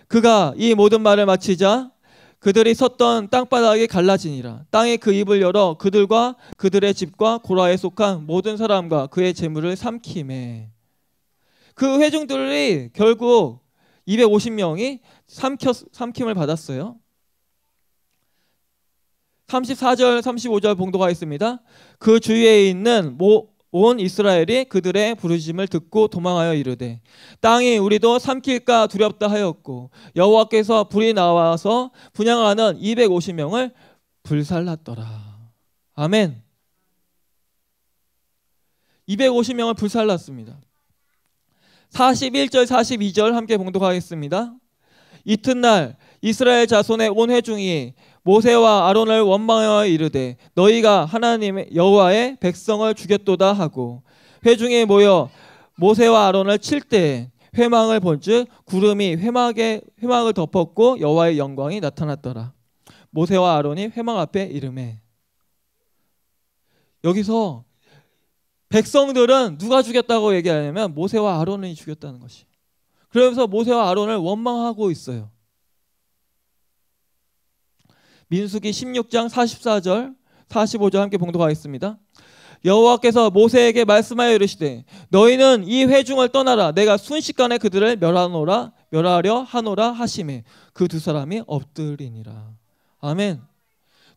그가 이 모든 말을 마치자 그들이 섰던 땅바닥이 갈라지니라 땅에 그 입을 열어 그들과 그들의 집과 고라에 속한 모든 사람과 그의 재물을 삼키매그 회중들이 결국 250명이 삼켜, 삼킴을 받았어요. 34절, 35절 봉도가 있습니다. 그 주위에 있는 모, 온 이스라엘이 그들의 부르심을 듣고 도망하여 이르되 땅이 우리도 삼킬까 두렵다 하였고 여호와께서 불이 나와서 분양하는 250명을 불살랐더라. 아멘. 250명을 불살랐습니다. 41절 42절 함께 봉독하겠습니다. 이튿날 이스라엘 자손의 온 회중이 모세와 아론을 원망하여 이르되 너희가 하나님 여호와의 백성을 죽였도다 하고 회중에 모여 모세와 아론을 칠때 회망을 본즉 구름이 회막에 회막을 덮었고 여호와의 영광이 나타났더라. 모세와 아론이 회막 앞에 이름에 여기서 백성들은 누가 죽였다고 얘기하냐면 모세와 아론이 죽였다는 것이. 그러면서 모세와 아론을 원망하고 있어요. 민수기 16장 44절 45절 함께 봉독하겠습니다. 여호와께서 모세에게 말씀하여 이르시되 너희는 이 회중을 떠나라 내가 순식간에 그들을 멸하노라 멸하려 하노라 하심에 그두 사람이 엎드리니라. 아멘.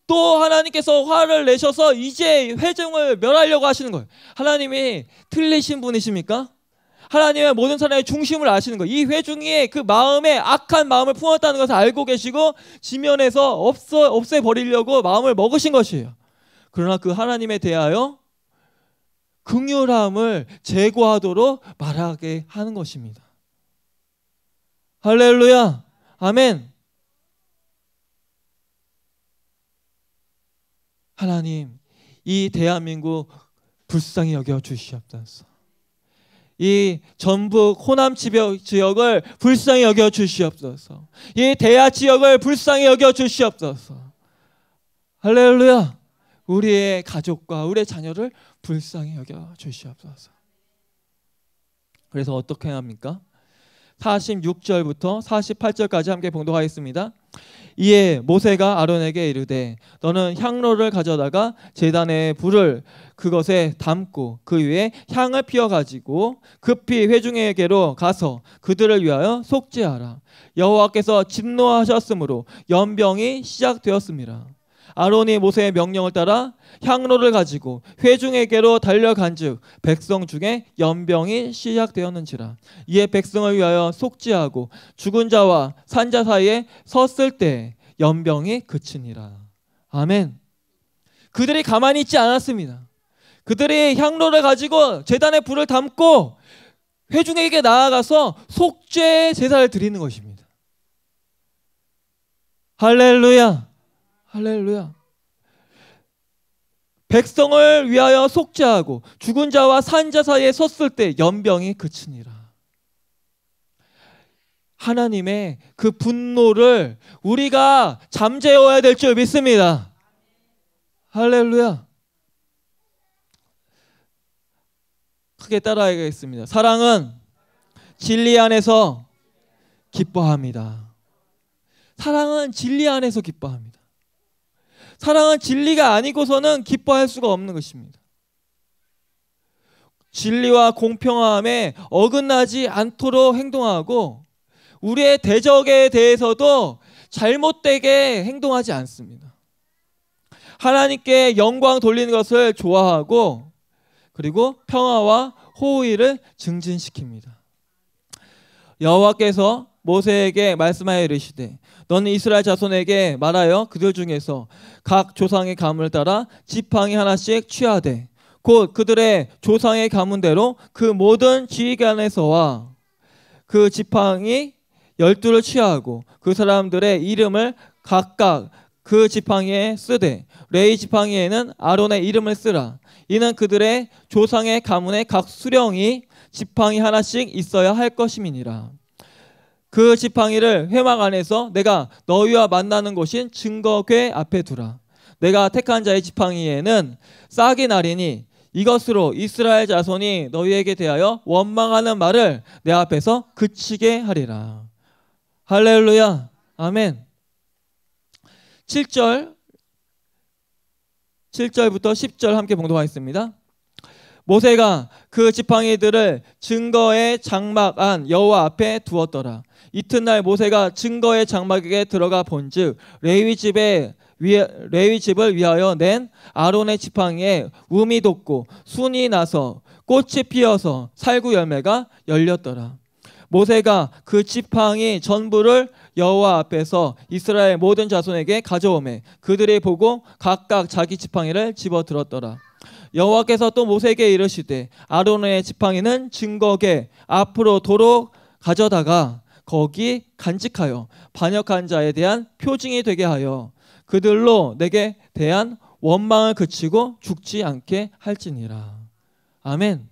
또 하나님께서 화를 내셔서 이제 회중을 멸하려고 하시는 거예요. 하나님이 틀리신 분이십니까? 하나님의 모든 사람의 중심을 아시는 거예요. 이 회중이 그 마음에 악한 마음을 품었다는 것을 알고 계시고 지면에서 없어, 없애버리려고 마음을 먹으신 것이에요. 그러나 그 하나님에 대하여 극률함을 제거하도록 말하게 하는 것입니다. 할렐루야. 아멘. 하나님 이 대한민국 불쌍히 여겨 주시옵소서. 이 전북 호남 지역을 불쌍히 여겨 주시옵소서. 이 대야 지역을 불쌍히 여겨 주시옵소서. 할렐루야. 우리의 가족과 우리의 자녀를 불쌍히 여겨 주시옵소서. 그래서 어떻게 합니까? 46절부터 48절까지 함께 봉독하겠습니다. 이에 모세가 아론에게 이르되 너는 향로를 가져다가 제단의 불을 그것에 담고 그 위에 향을 피워 가지고 급히 회중에게로 가서 그들을 위하여 속죄하라 여호와께서 진노하셨으므로 연병이 시작되었습니다. 아론이 모세의 명령을 따라 향로를 가지고 회중에게로 달려간즉 백성 중에 연병이 시작되었는지라 이에 백성을 위하여 속죄하고 죽은 자와 산자 사이에 섰을 때 연병이 그치니라 아멘 그들이 가만히 있지 않았습니다 그들이 향로를 가지고 재단에 불을 담고 회중에게 나아가서 속죄 제사를 드리는 것입니다 할렐루야 할렐루야. 백성을 위하여 속죄하고 죽은 자와 산 자 사이에 섰을 때 연병이 그치니라. 하나님의 그 분노를 우리가 잠재워야 될 줄 믿습니다. 할렐루야. 크게 따라하겠습니다. 사랑은 진리 안에서 기뻐합니다. 사랑은 진리 안에서 기뻐합니다. 사랑은 진리가 아니고서는 기뻐할 수가 없는 것입니다. 진리와 공평함에 어긋나지 않도록 행동하고 우리의 대적에 대해서도 잘못되게 행동하지 않습니다. 하나님께 영광 돌리는 것을 좋아하고 그리고 평화와 호의를 증진시킵니다. 여호와께서 모세에게 말씀하여 이르시되 너는 이스라엘 자손에게 말하여 그들 중에서 각 조상의 가문을 따라 지팡이 하나씩 취하되 곧 그들의 조상의 가문대로 그 모든 지휘관에서와 그 지팡이 열두를 취하고 그 사람들의 이름을 각각 그 지팡이에 쓰되 레이 지팡이에는 아론의 이름을 쓰라 이는 그들의 조상의 가문의 각 수령이 지팡이 하나씩 있어야 할 것임이니라 그 지팡이를 회막 안에서 내가 너희와 만나는 곳인 증거궤 앞에 두라. 내가 택한 자의 지팡이에는 싹이 나리니 이것으로 이스라엘 자손이 너희에게 대하여 원망하는 말을 내 앞에서 그치게 하리라. 할렐루야. 아멘. 7절 7절부터 10절 함께 봉독하겠습니다. 모세가 그 지팡이들을 증거의 장막 안 여호와 앞에 두었더라. 이튿날 모세가 증거의 장막에 들어가 본즉 레위 집에 위에, 레위 집을 위하여 낸 아론의 지팡이에 움이 돋고 순이 나서 꽃이 피어서 살구 열매가 열렸더라. 모세가 그 지팡이 전부를 여호와 앞에서 이스라엘 모든 자손에게 가져오매 그들이 보고 각각 자기 지팡이를 집어 들었더라. 여호와께서 또 모세에게 이르시되 아론의 지팡이는 증거계 앞으로 도로 가져다가 거기 간직하여 반역한 자에 대한 표징이 되게 하여 그들로 내게 대한 원망을 그치고 죽지 않게 할지니라. 아멘.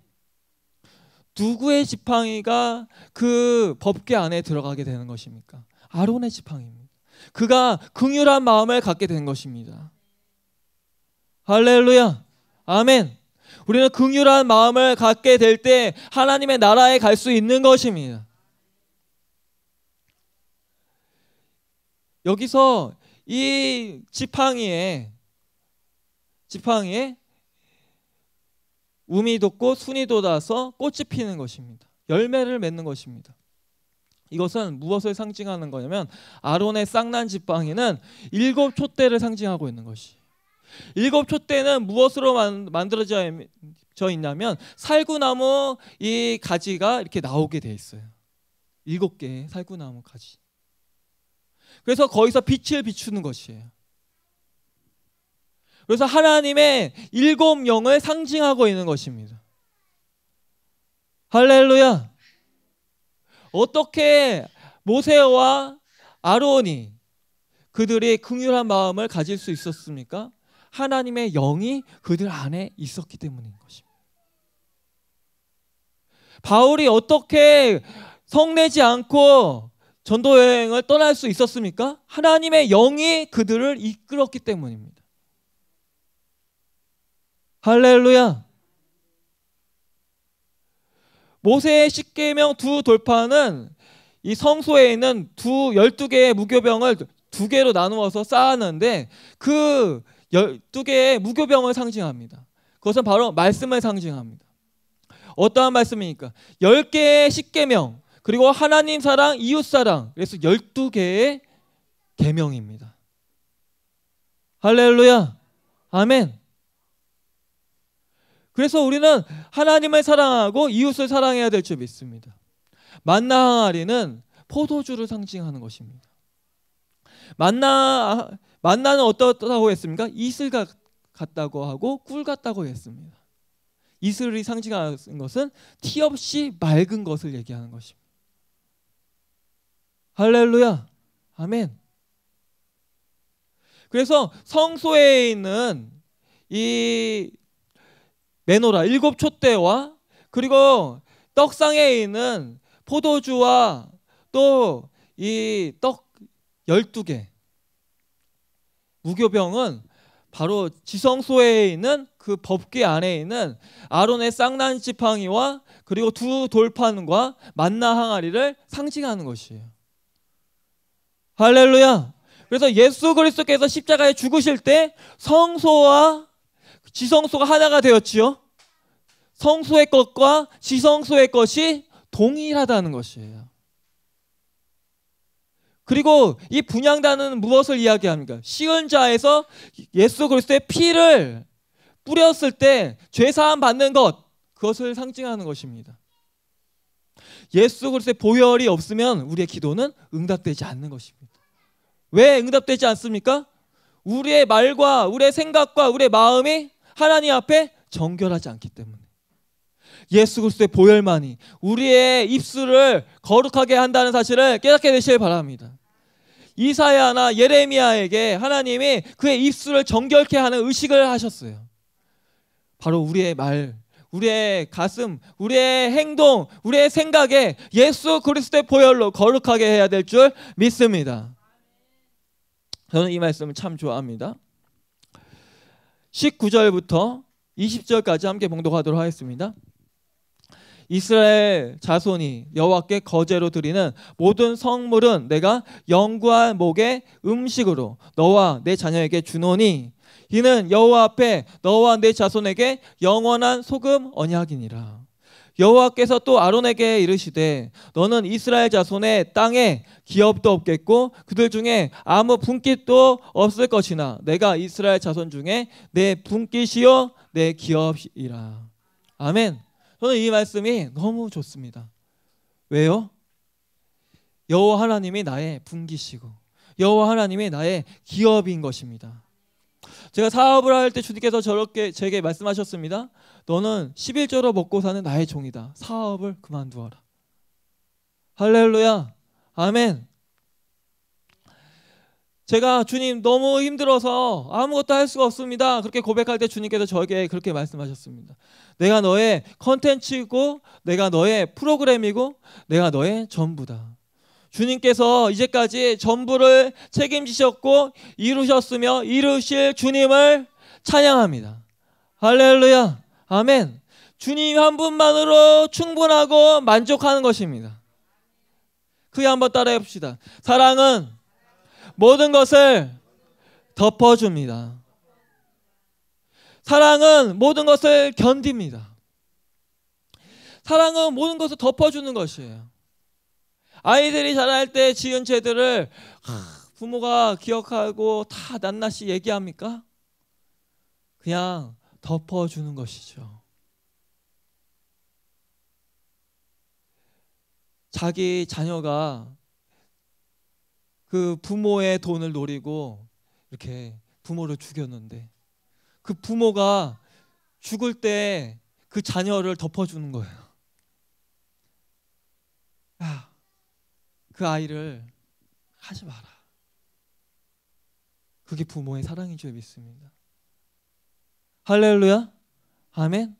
누구의 지팡이가 그 법궤 안에 들어가게 되는 것입니까? 아론의 지팡이입니다. 그가 긍휼한 마음을 갖게 된 것입니다. 할렐루야. 아멘. 우리는 긍휼한 마음을 갖게 될 때 하나님의 나라에 갈 수 있는 것입니다. 여기서 이 지팡이에 지팡이에 우미 돋고 순이 돋아서 꽃이 피는 것입니다. 열매를 맺는 것입니다. 이것은 무엇을 상징하는 거냐면 아론의 쌍난 지팡이는 일곱 촛대를 상징하고 있는 것이. 일곱 촛대는 무엇으로 만들어져 있냐면 살구나무 이 가지가 이렇게 나오게 돼 있어요. 일곱 개의 살구나무 가지. 그래서 거기서 빛을 비추는 것이에요. 그래서 하나님의 일곱 영을 상징하고 있는 것입니다. 할렐루야. 어떻게 모세와 아론이 그들의 긍휼한 마음을 가질 수 있었습니까? 하나님의 영이 그들 안에 있었기 때문인 것입니다. 바울이 어떻게 성내지 않고 전도 여행을 떠날 수 있었습니까? 하나님의 영이 그들을 이끌었기 때문입니다. 할렐루야. 모세의 십계명 두 돌파는 이 성소에 있는 두 열두 개의 무교병을 두 개로 나누어서 쌓았는데 그 열두 개의 무교병을 상징합니다. 그것은 바로 말씀을 상징합니다. 어떠한 말씀입니까? 열 개의 십계명 그리고 하나님 사랑, 이웃 사랑. 그래서 12개의 계명입니다. 할렐루야. 아멘. 그래서 우리는 하나님을 사랑하고 이웃을 사랑해야 될 줄 믿습니다. 만나 항아리는 포도주를 상징하는 것입니다. 만나 만나는 어떻다고 했습니까? 이슬 같다고 하고 꿀 같다고 했습니다. 이슬이 상징하는 것은 티 없이 맑은 것을 얘기하는 것입니다. 할렐루야. 아멘. 그래서 성소에 있는 이 메노라 일곱 촛대와 그리고 떡상에 있는 포도주와 또 이 떡 열두 개 무교병은 바로 지성소에 있는 그 법궤 안에 있는 아론의 쌍난 지팡이와 그리고 두 돌판과 만나 항아리를 상징하는 것이에요. 할렐루야. 그래서 예수 그리스도께서 십자가에 죽으실 때 성소와 지성소가 하나가 되었지요. 성소의 것과 지성소의 것이 동일하다는 것이에요. 그리고 이 분양단은 무엇을 이야기합니까? 시은 자에서 예수 그리스도의 피를 뿌렸을 때 죄사함 받는 것 그것을 상징하는 것입니다. 예수 그리스도의 보혈이 없으면 우리의 기도는 응답되지 않는 것입니다. 왜 응답되지 않습니까? 우리의 말과 우리의 생각과 우리의 마음이 하나님 앞에 정결하지 않기 때문에 예수 그리스도의 보혈만이 우리의 입술을 거룩하게 한다는 사실을 깨닫게 되시길 바랍니다. 이사야나 예레미야에게 하나님이 그의 입술을 정결케 하는 의식을 하셨어요. 바로 우리의 말, 우리의 가슴, 우리의 행동, 우리의 생각에 예수 그리스도의 보혈로 거룩하게 해야 될 줄 믿습니다. 저는 이 말씀을 참 좋아합니다. 19절부터 20절까지 함께 봉독하도록 하겠습니다. 이스라엘 자손이 여호와께 거제로 드리는 모든 성물은 내가 영구한 목의 음식으로 너와 내 자녀에게 주노니 이는 여호와 앞에 너와 내 자손에게 영원한 소금 언약이니라. 여호와께서 또 아론에게 이르시되 너는 이스라엘 자손의 땅에 기업도 없겠고 그들 중에 아무 분깃도 없을 것이나 내가 이스라엘 자손 중에 내 분깃이요 내 기업이라. 아멘. 저는 이 말씀이 너무 좋습니다. 왜요? 여호와 하나님이 나의 분깃이고 여호와 하나님이 나의 기업인 것입니다. 제가 사업을 할 때 주님께서 저렇게 제게 말씀하셨습니다. 너는 11조로 먹고 사는 나의 종이다. 사업을 그만두어라. 할렐루야. 아멘. 제가 주님 너무 힘들어서 아무것도 할 수가 없습니다. 그렇게 고백할 때 주님께서 저에게 그렇게 말씀하셨습니다. 내가 너의 컨텐츠고 내가 너의 프로그램이고 내가 너의 전부다. 주님께서 이제까지 전부를 책임지셨고 이루셨으며 이루실 주님을 찬양합니다. 할렐루야. 아멘. 주님 한 분만으로 충분하고 만족하는 것입니다. 크게 한번 따라해 봅시다. 사랑은 모든 것을 덮어줍니다. 사랑은 모든 것을 견딥니다. 사랑은 모든 것을 덮어주는 것이에요. 아이들이 자랄 때 지은 죄들을 부모가 기억하고 다 낱낱이 얘기합니까? 그냥 덮어주는 것이죠. 자기 자녀가 그 부모의 돈을 노리고 이렇게 부모를 죽였는데 그 부모가 죽을 때 그 자녀를 덮어주는 거예요. 야, 그 아이를 하지 마라. 그게 부모의 사랑인 줄 믿습니다. 할렐루야. 아멘.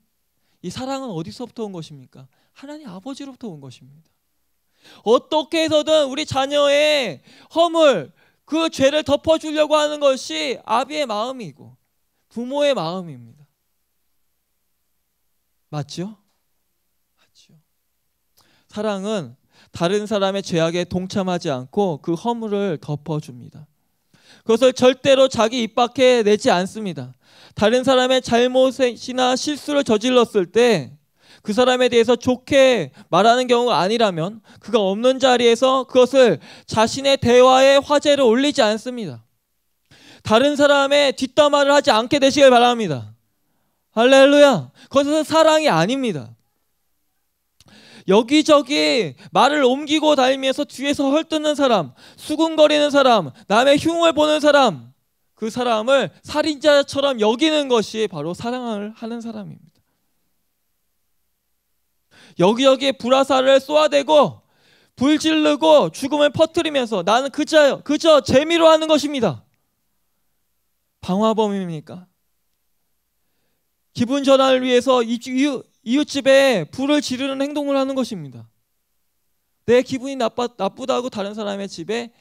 이 사랑은 어디서부터 온 것입니까? 하나님 아버지로부터 온 것입니다. 어떻게 해서든 우리 자녀의 허물, 그 죄를 덮어주려고 하는 것이 아비의 마음이고 부모의 마음입니다. 맞죠? 맞죠. 사랑은 다른 사람의 죄악에 동참하지 않고 그 허물을 덮어줍니다. 그것을 절대로 자기 입 밖에 내지 않습니다. 다른 사람의 잘못이나 실수를 저질렀을 때 그 사람에 대해서 좋게 말하는 경우가 아니라면 그가 없는 자리에서 그것을 자신의 대화의 화제를 올리지 않습니다. 다른 사람의 뒷담화를 하지 않게 되시길 바랍니다. 할렐루야. 그것은 사랑이 아닙니다. 여기저기 말을 옮기고 다니면서 뒤에서 헐뜯는 사람, 수군거리는 사람, 남의 흉을 보는 사람, 그 사람을 살인자처럼 여기는 것이 바로 사랑을 하는 사람입니다. 여기여기 불화살을 쏘아대고 불질르고 죽음을 퍼뜨리면서 나는 그저 그저 재미로 하는 것입니다. 방화범입니까? 기분 전환을 위해서 이웃집에 불을 지르는 행동을 하는 것입니다. 내 기분이 나빠, 나쁘다고 다른 사람의 집에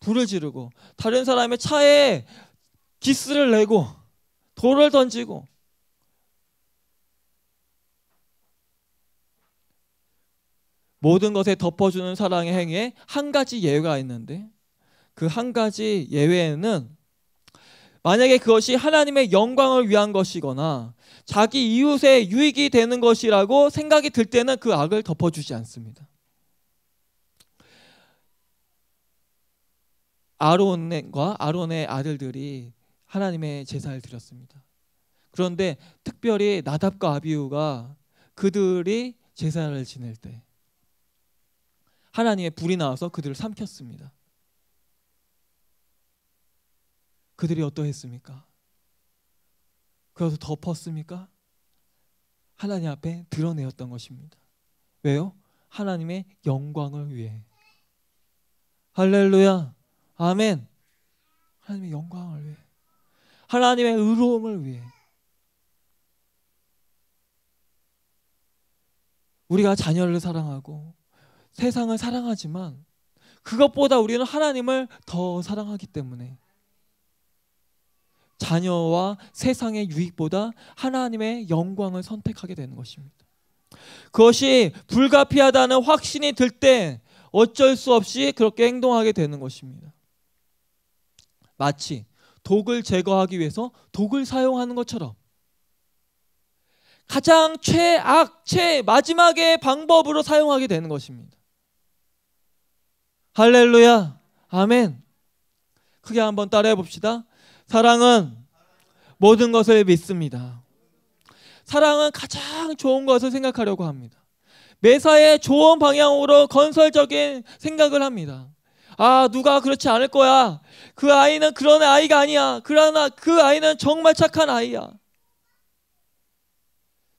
불을 지르고 다른 사람의 차에 기스를 내고 돌을 던지고 모든 것에 덮어주는 사랑의 행위에 한 가지 예외가 있는데 그 한 가지 예외에는 만약에 그것이 하나님의 영광을 위한 것이거나 자기 이웃의 유익이 되는 것이라고 생각이 들 때는 그 악을 덮어주지 않습니다. 아론과 아론의 아들들이 하나님의 제사를 드렸습니다. 그런데 특별히 나답과 아비우가 그들이 제사를 지낼 때 하나님의 불이 나와서 그들을 삼켰습니다. 그들이 어떠했습니까? 그래서 덮었습니까? 하나님 앞에 드러내었던 것입니다. 왜요? 하나님의 영광을 위해. 할렐루야. 아멘. 하나님의 영광을 위해. 하나님의 의로움을 위해 우리가 자녀를 사랑하고 세상을 사랑하지만 그것보다 우리는 하나님을 더 사랑하기 때문에 자녀와 세상의 유익보다 하나님의 영광을 선택하게 되는 것입니다. 그것이 불가피하다는 확신이 들 때 어쩔 수 없이 그렇게 행동하게 되는 것입니다. 마치 독을 제거하기 위해서 독을 사용하는 것처럼 가장 최악, 최 마지막의 방법으로 사용하게 되는 것입니다. 할렐루야. 아멘. 크게 한번 따라해 봅시다. 사랑은 모든 것을 믿습니다. 사랑은 가장 좋은 것을 생각하려고 합니다. 매사에 좋은 방향으로 건설적인 생각을 합니다. 아, 누가 그렇지 않을 거야. 그 아이는 그런 아이가 아니야. 그러나 그 아이는 정말 착한 아이야.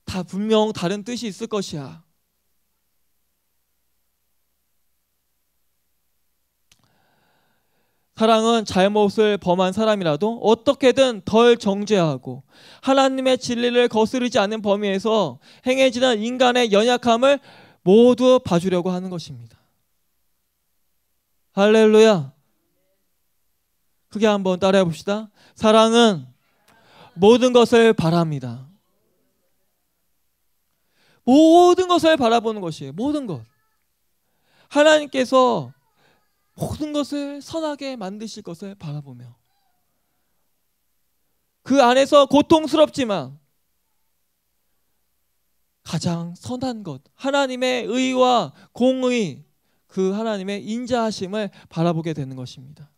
다 분명 다른 뜻이 있을 것이야. 사랑은 잘못을 범한 사람이라도 어떻게든 덜 정죄하고 하나님의 진리를 거스르지 않는 범위에서 행해지는 인간의 연약함을 모두 봐주려고 하는 것입니다. 할렐루야. 크게 한번 따라해 봅시다. 사랑은 모든 것을 바랍니다. 모든 것을 바라보는 것이에요. 모든 것. 하나님께서 모든 것을 선하게 만드실 것을 바라보며 그 안에서 고통스럽지만 가장 선한 것, 하나님의 의와 공의, 그 하나님의 인자하심을 바라보게 되는 것입니다.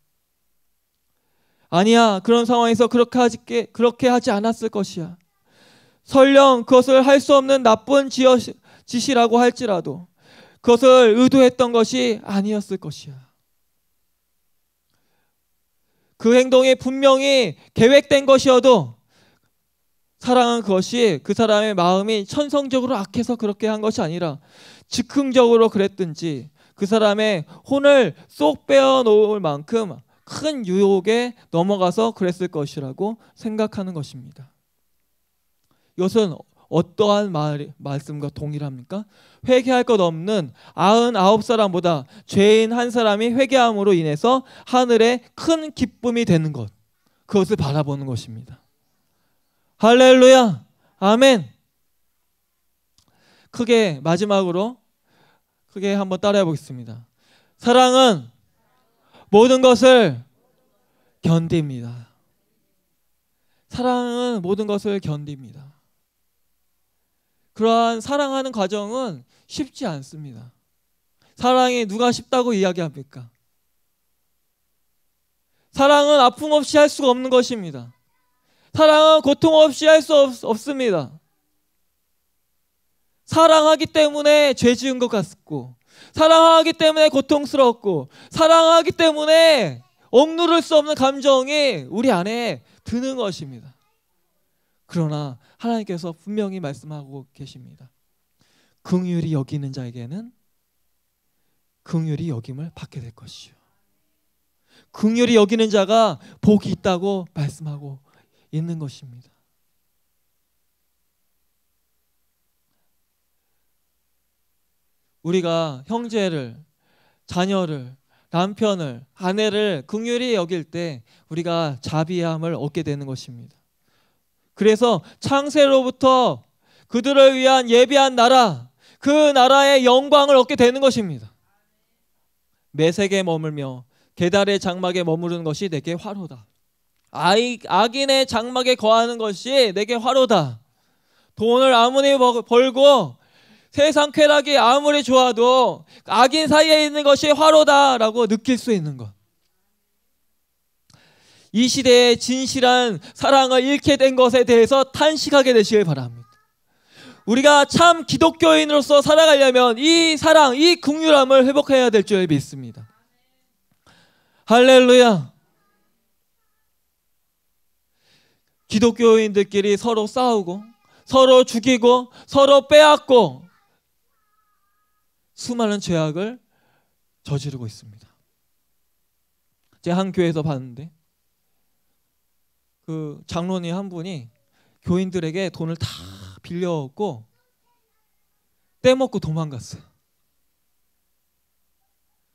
아니야, 그런 상황에서 그렇게 하지, 그렇게 하지 않았을 것이야. 설령 그것을 할 수 없는 나쁜 짓이라고 할지라도 그것을 의도했던 것이 아니었을 것이야. 그 행동이 분명히 계획된 것이어도 사랑은 그것이 그 사람의 마음이 천성적으로 악해서 그렇게 한 것이 아니라 즉흥적으로 그랬든지 그 사람의 혼을 쏙 빼어놓을 만큼 큰 유혹에 넘어가서 그랬을 것이라고 생각하는 것입니다. 이것은 어떠한 말, 말씀과 동일합니까? 회개할 것 없는 99사람보다 죄인 한 사람이 회개함으로 인해서 하늘에 큰 기쁨이 되는 것. 그것을 바라보는 것입니다. 할렐루야. 아멘. 크게 마지막으로 크게 한번 따라해 보겠습니다. 사랑은 모든 것을 견딥니다. 사랑은 모든 것을 견딥니다. 그러한 사랑하는 과정은 쉽지 않습니다. 사랑이 누가 쉽다고 이야기합니까? 사랑은 아픔 없이 할 수가 없는 것입니다. 사랑은 고통 없이 할 수 없습니다. 사랑하기 때문에 죄 지은 것 같고, 사랑하기 때문에 고통스럽고, 사랑하기 때문에 억누를 수 없는 감정이 우리 안에 드는 것입니다. 그러나 하나님께서 분명히 말씀하고 계십니다. 긍휼이 여기는 자에게는 긍휼이 여김을 받게 될 것이요. 긍휼이 여기는 자가 복이 있다고 말씀하고 있는 것입니다. 우리가 형제를 자녀를 남편을 아내를 긍휼히 여길 때 우리가 자비함을 얻게 되는 것입니다. 그래서 창세로부터 그들을 위한 예비한 나라 그 나라의 영광을 얻게 되는 것입니다. 매색에 머물며 계달의 장막에 머무르는 것이 내게 화로다. 아이, 악인의 장막에 거하는 것이 내게 화로다. 돈을 아무리 벌고 세상 쾌락이 아무리 좋아도 악인 사이에 있는 것이 화로다라고 느낄 수 있는 것. 이 시대의 진실한 사랑을 잃게 된 것에 대해서 탄식하게 되시길 바랍니다. 우리가 참 기독교인으로서 살아가려면 이 사랑, 이 긍휼함을 회복해야 될 줄 믿습니다. 할렐루야. 기독교인들끼리 서로 싸우고 서로 죽이고 서로 빼앗고 수많은 죄악을 저지르고 있습니다. 제 한 교회에서 봤는데 그 장로님 한 분이 교인들에게 돈을 다 빌려왔고 떼먹고 도망갔어요.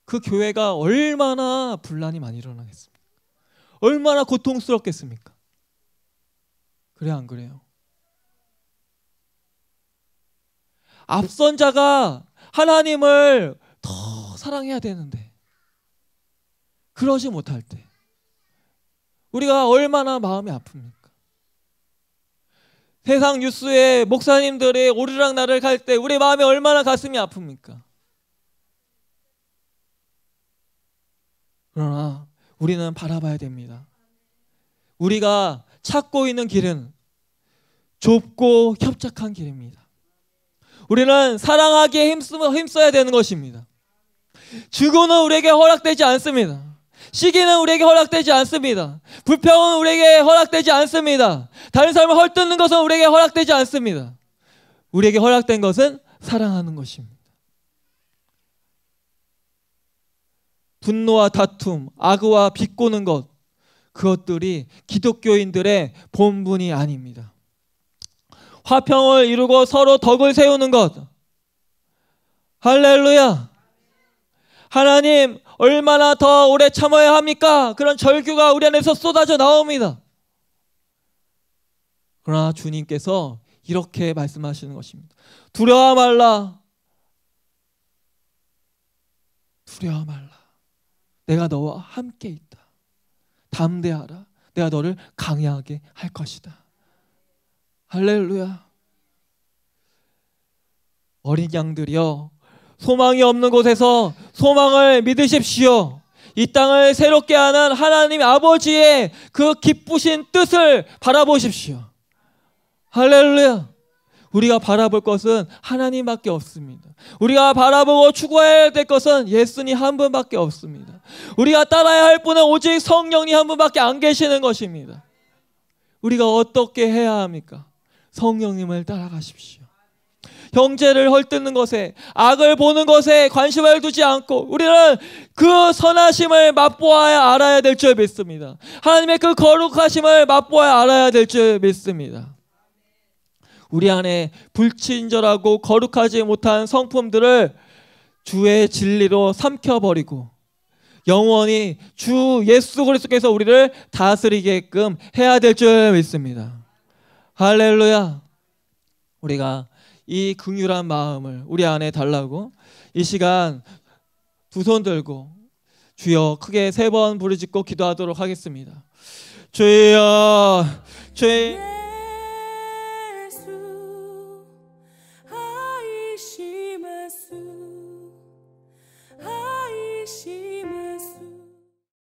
그 교회가 얼마나 분란이 많이 일어나겠습니까? 얼마나 고통스럽겠습니까? 그래 안 그래요? 앞선 자가 하나님을 더 사랑해야 되는데 그러지 못할 때 우리가 얼마나 마음이 아픕니까? 세상 뉴스에 목사님들이 오르락 나를 갈때 우리 마음이 얼마나 가슴이 아픕니까? 그러나 우리는 바라봐야 됩니다. 우리가 찾고 있는 길은 좁고 협착한 길입니다. 우리는 사랑하기에 힘쓰, 힘써야 되는 것입니다. 주고는 우리에게 허락되지 않습니다. 시기는 우리에게 허락되지 않습니다. 불평은 우리에게 허락되지 않습니다. 다른 사람을 헐뜯는 것은 우리에게 허락되지 않습니다. 우리에게 허락된 것은 사랑하는 것입니다. 분노와 다툼, 악의 비꼬는 것, 그것들이 기독교인들의 본분이 아닙니다. 화평을 이루고 서로 덕을 세우는 것. 할렐루야. 하나님, 얼마나 더 오래 참아야 합니까? 그런 절규가 우리 안에서 쏟아져 나옵니다. 그러나 주님께서 이렇게 말씀하시는 것입니다. 두려워 말라. 두려워 말라. 내가 너와 함께 있다. 담대하라. 내가 너를 강하게 할 것이다. 할렐루야. 어린 양들이여 소망이 없는 곳에서 소망을 믿으십시오. 이 땅을 새롭게 하는 하나님 아버지의 그 기쁘신 뜻을 바라보십시오. 할렐루야. 우리가 바라볼 것은 하나님밖에 없습니다. 우리가 바라보고 추구해야 될 것은 예수님 한 분밖에 없습니다. 우리가 따라야 할 분은 오직 성령님 한 분밖에 안 계시는 것입니다. 우리가 어떻게 해야 합니까? 성령님을 따라가십시오. 형제를 헐뜯는 것에 악을 보는 것에 관심을 두지 않고 우리는 그 선하심을 맛보아야 알아야 될 줄 믿습니다. 하나님의 그 거룩하심을 맛보아야 알아야 될 줄 믿습니다. 우리 안에 불친절하고 거룩하지 못한 성품들을 주의 진리로 삼켜버리고 영원히 주 예수 그리스께서 우리를 다스리게끔 해야 될 줄 믿습니다. 할렐루야. 우리가 이 긍휼한 마음을 우리 안에 달라고 이 시간 두 손 들고 주여 크게 세 번 부르짖고 기도하도록 하겠습니다. 주여 주여